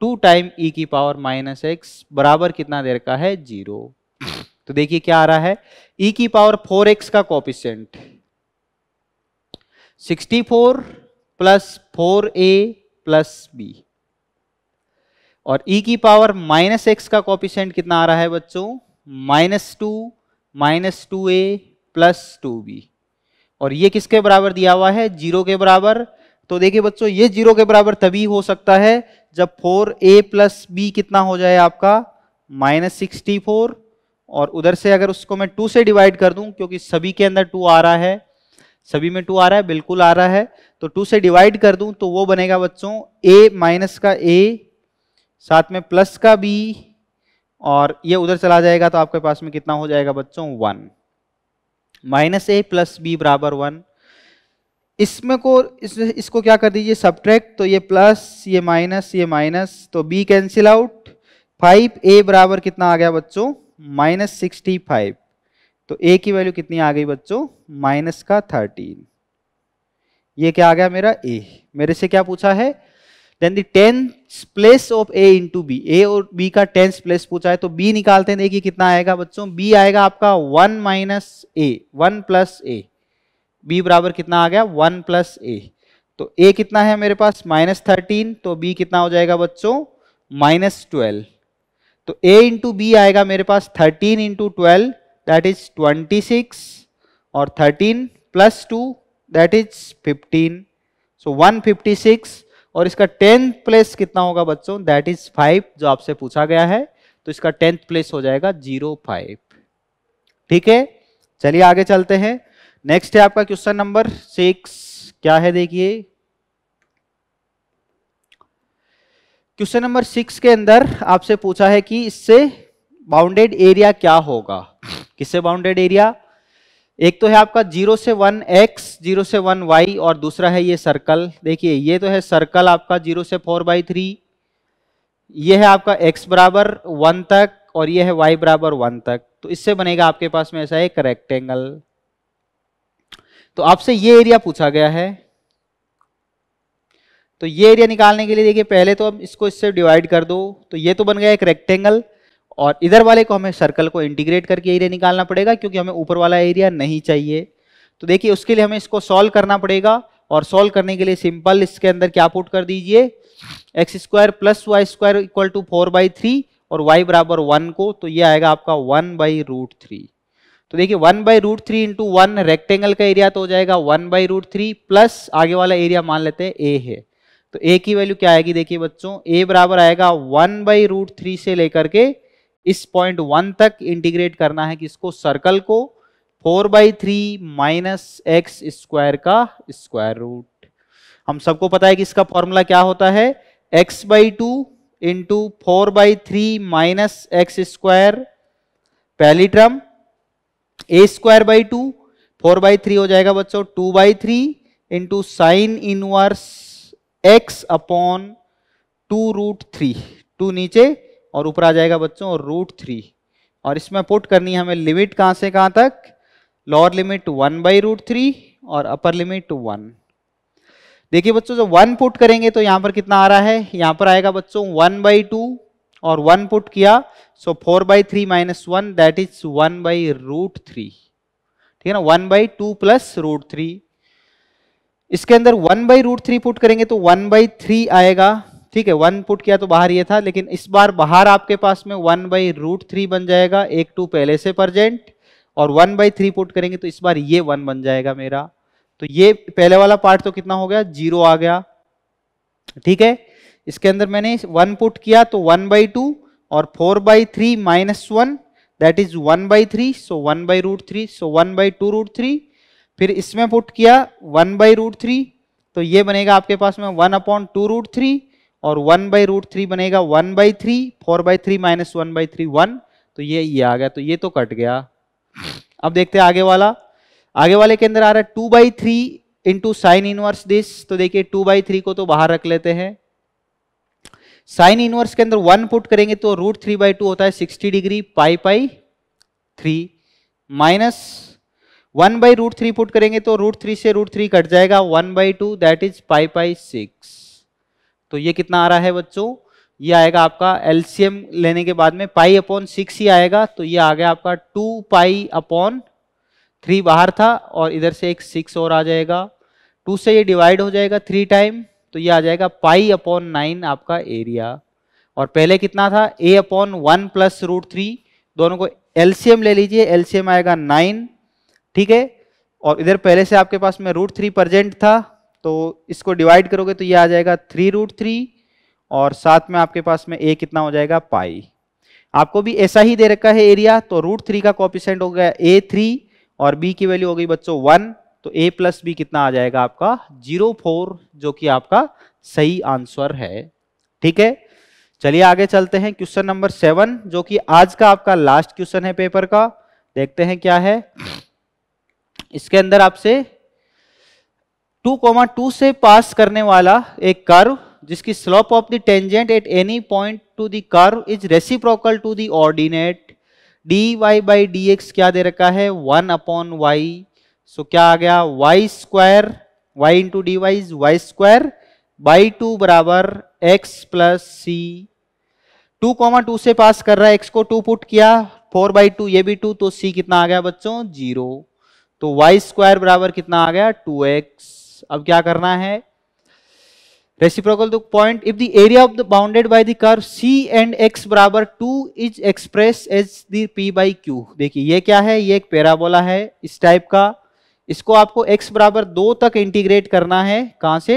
two time e की पावर माइनस एक्स बराबर कितना देर का है जीरो तो देखिए क्या आ रहा है e की पावर फोर एक्स का coefficient 64 four plus four a plus b और e की पावर माइनस एक्स का कॉपिशेंट कितना आ रहा है बच्चों minus two minus two a plus two b और ये किसके बराबर दिया हुआ है जीरो के बराबर तो देखिए बच्चों ये जीरो के बराबर तभी हो सकता है जब फोर ए प्लस बी कितना हो जाए आपका माइनस सिक्सटी फोर और उधर से अगर उसको मैं टू से डिवाइड कर दूं क्योंकि सभी के अंदर टू आ रहा है सभी में टू आ रहा है बिल्कुल आ रहा है तो टू से डिवाइड कर दूं तो वो बनेगा बच्चों ए माइनस का ए साथ में प्लस का बी और ये उधर चला जाएगा तो आपके पास में कितना हो जाएगा बच्चों one minus a plus b बराबर वन इसमें को इस, इसको क्या कर दीजिए सब्ट्रैक्ट तो ये प्लस ये माइनस ये माइनस तो b cancel out five a बराबर कितना आ गया बच्चों माइनस सिक्सटी फाइव तो ए की वैल्यू कितनी आ गई बच्चों माइनस का थर्टीन ये क्या आ गया मेरा ए मेरे से क्या पूछा है then the place of a into b a और बी का टेंस प्लेस पूछा है तो बी निकालते हैं देखिए तो कितना आएगा बच्चों बी आएगा आपका one minus a one plus a b बराबर कितना आ गया वन प्लस ए तो ए कितना है मेरे पास माइनस थर्टीन तो बी कितना हो जाएगा बच्चों माइनस ट्वेल्व तो ए इंटू बी आएगा मेरे पास thirteen into twelve that is twenty six और thirteen plus two that is fifteen so one fifty six और इसका टेंथ प्लेस कितना होगा बच्चों दैट इज फाइव जो आपसे पूछा गया है तो इसका टेंथ प्लेस हो जाएगा जीरो फाइव ठीक है चलिए आगे चलते हैं नेक्स्ट है आपका क्वेश्चन नंबर सिक्स क्या है देखिए क्वेश्चन नंबर सिक्स के अंदर आपसे पूछा है कि इससे बाउंडेड एरिया क्या होगा किससे बाउंडेड एरिया एक तो है आपका जीरो से वन एक्स जीरो से वन वाई और दूसरा है ये सर्कल देखिए ये तो है सर्कल आपका जीरो से फोर बाई थ्री ये है आपका एक्स बराबर वन तक और ये है वाई बराबर वन तक तो इससे बनेगा आपके पास में ऐसा एक रेक्टेंगल तो आपसे ये एरिया पूछा गया है तो ये एरिया निकालने के लिए देखिए पहले तो अब इसको इससे डिवाइड कर दो तो ये तो बन गया एक रेक्टेंगल और इधर वाले को हमें सर्कल को इंटीग्रेट करके एरिया निकालना पड़ेगा क्योंकि हमें ऊपर वाला एरिया नहीं चाहिए तो देखिए उसके लिए हमें इसको सॉल्व करना पड़ेगा और सॉल्व करने के लिए सिंपल इसके अंदर क्या पुट कर दीजिए x square plus y square equal to four by three और वाई बराबर वन को तो ये आएगा आपका वन बाई रूट थ्री तो देखिए one by root three into one rectangle का एरिया तो हो जाएगा one by root three plus आगे वाला एरिया मान लेते हैं ए है तो ए की वैल्यू क्या आएगी देखिए बच्चों ए बराबर आएगा वन बाई रूट थ्री से लेकर के इस पॉइंट वन तक इंटीग्रेट करना है किसको सर्कल को four by three minus x square का स्क्वायर रूट हम सबको पता है कि इसका फॉर्मूला क्या होता है x by two into four by three minus x square पहली term a square by two four by three हो जाएगा बच्चों two by three into sine inverse x upon two root three two नीचे और ऊपर आ जाएगा बच्चों और रूट थ्री और इसमें पुट करनी है हमें लिमिट कहाँ से कहाँ तक lower limit one by root three और अपर लिमिट वन देखिए बच्चों जब वन पुट करेंगे तो यहाँ पर कितना आ रहा है यहाँ पर आएगा बच्चों वन बाई टू और वन पुट किया so four by three minus one that is one by root three ठीक है ना one by two plus root three इसके अंदर one by root three put करेंगे तो वन बाई थ्री आएगा ठीक है वन पुट किया तो बाहर ये था लेकिन इस बार बाहर आपके पास में वन बाई रूट थ्री बन जाएगा एक टू पहले से प्रजेंट और वन बाई थ्री पुट करेंगे तो इस बार ये वन बन जाएगा मेरा तो ये पहले वाला पार्ट तो कितना हो गया जीरो आ गया ठीक है इसके अंदर मैंने वन पुट किया तो वन बाई टू और four by three minus one that is one by three so one by root three so one by two root three फिर इसमें पुट किया वन बाई रूट थ्री तो ये बनेगा आपके पास में one upon two root three और वन बाई रूट थ्री बनेगा one by three four by three minus one by three one तो ये ये आ गया तो ये तो कट गया अब देखते हैं आगे वाला आगे वाले के अंदर आ रहा है two by three into sine inverse this तो देखिए टू बाई थ्री को तो बाहर रख लेते हैं साइन इनवर्स के अंदर वन पुट करेंगे तो रूट थ्री बाई टू होता है sixty degree pi pi three minus one by root three put करेंगे तो रूट थ्री से रूट थ्री कट जाएगा one by two that is pi pi six तो ये कितना आ रहा है बच्चों ये आएगा आपका एलसीएम लेने के बाद में पाई अपॉन सिक्स ही आएगा तो ये आ गया आपका टू पाई अपॉन थ्री बाहर था और इधर से एक सिक्स और आ जाएगा टू से ये डिवाइड हो जाएगा थ्री टाइम तो ये आ जाएगा पाई अपॉन नाइन आपका एरिया और पहले कितना था a upon one plus root three दोनों को एलसीएम ले लीजिए एलसीएम आएगा नाइन ठीक है और इधर पहले से आपके पास में रूट थ्री परजेंट था तो इसको डिवाइड करोगे तो ये आ जाएगा थ्री रूट थ्री और साथ में आपके पास में ए कितना हो जाएगा पाई आपको भी ऐसा ही दे रखा है एरिया तो रूट थ्री का कॉपिशेंट हो गया ए थ्री और बी की वैल्यू हो गई बच्चों वन तो ए प्लस बी कितना आ जाएगा आपका जीरो फोर जो कि आपका सही आंसर है ठीक है चलिए आगे चलते हैं क्वेश्चन नंबर सेवन जो कि आज का आपका लास्ट क्वेश्चन है पेपर का देखते हैं क्या है इसके अंदर आपसे 2,2 से पास करने वाला एक कर्व जिसकी slope of the tangent at any point to the curve is reciprocal to the ordinate d Y by D x क्या दे रखा है वन अपॉन वाई सो क्या आ गया y square y into d y is y square by two बराबर x plus c two comma two से पास कर रहा है एक्स को टू पुट किया फोर बाई टू ये भी टू तो सी कितना आ गया बच्चों जीरो तो वाई स्क्वायर बराबर कितना आ गया टू एक्स अब क्या करना है reciprocal to point if the area of the bounded by the curve बराबर two is express as the by q देखिए ये क्या है ये एक पेराबोला है इस टाइप का इसको आपको x बराबर दो तक इंटीग्रेट करना है कहाँ से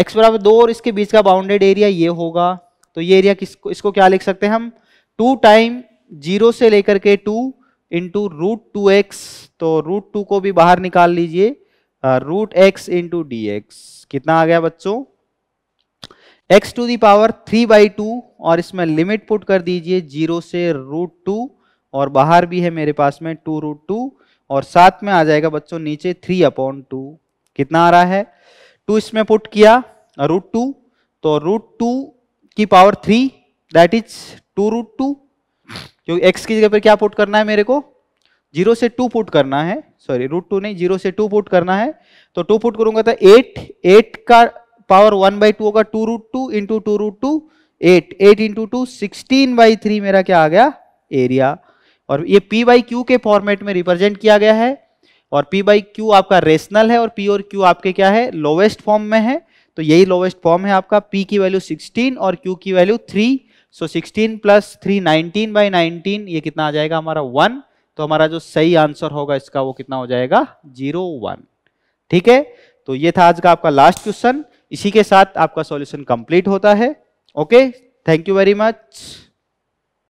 x बराबर दो और इसके बीच का बाउंडेड एरिया ये होगा तो ये एरिया किसको इसको क्या लिख सकते हैं हम टू टाइम जीरो से लेकर के two into root two x तो रूट टू को भी बाहर निकाल लीजिए root x into D x कितना आ गया बच्चों x to power three by two और इसमें लिमिट पुट कर दीजिए जीरो से रूट टू और बाहर भी है मेरे पास में टू रूट टू और साथ में आ जाएगा बच्चों नीचे थ्री अपॉन टू कितना आ रहा है टू इसमें पुट किया रूट टू तो रूट टू की power three that is two root two क्योंकि एक्स की जगह पर क्या पुट करना है मेरे को जीरो से टू पुट करना है सॉरी रूट टू नहीं जीरो से टू पुट करना है तो टू पुट करूंगा तो एट एट का पावर वन बाई टू होगा two root two into two root two eight eight into two sixteen by three मेरा क्या आ गया एरिया और ये पी बाई क्यू के फॉर्मेट में रिप्रेजेंट किया गया है और पी बाई क्यू आपका रेशनल है और पी और क्यू आपके क्या है लोवेस्ट फॉर्म में है तो यही लोवेस्ट फॉर्म है आपका पी की वैल्यू सिक्सटीन और क्यू की value three so sixteen plus three nineteen by nineteen ये कितना आ जाएगा हमारा वन तो हमारा जो सही आंसर होगा इसका वो कितना हो जाएगा जीरो वन ठीक है तो ये था आज का आपका लास्ट क्वेश्चन इसी के साथ आपका सॉल्यूशन कंप्लीट होता है okay thank you very much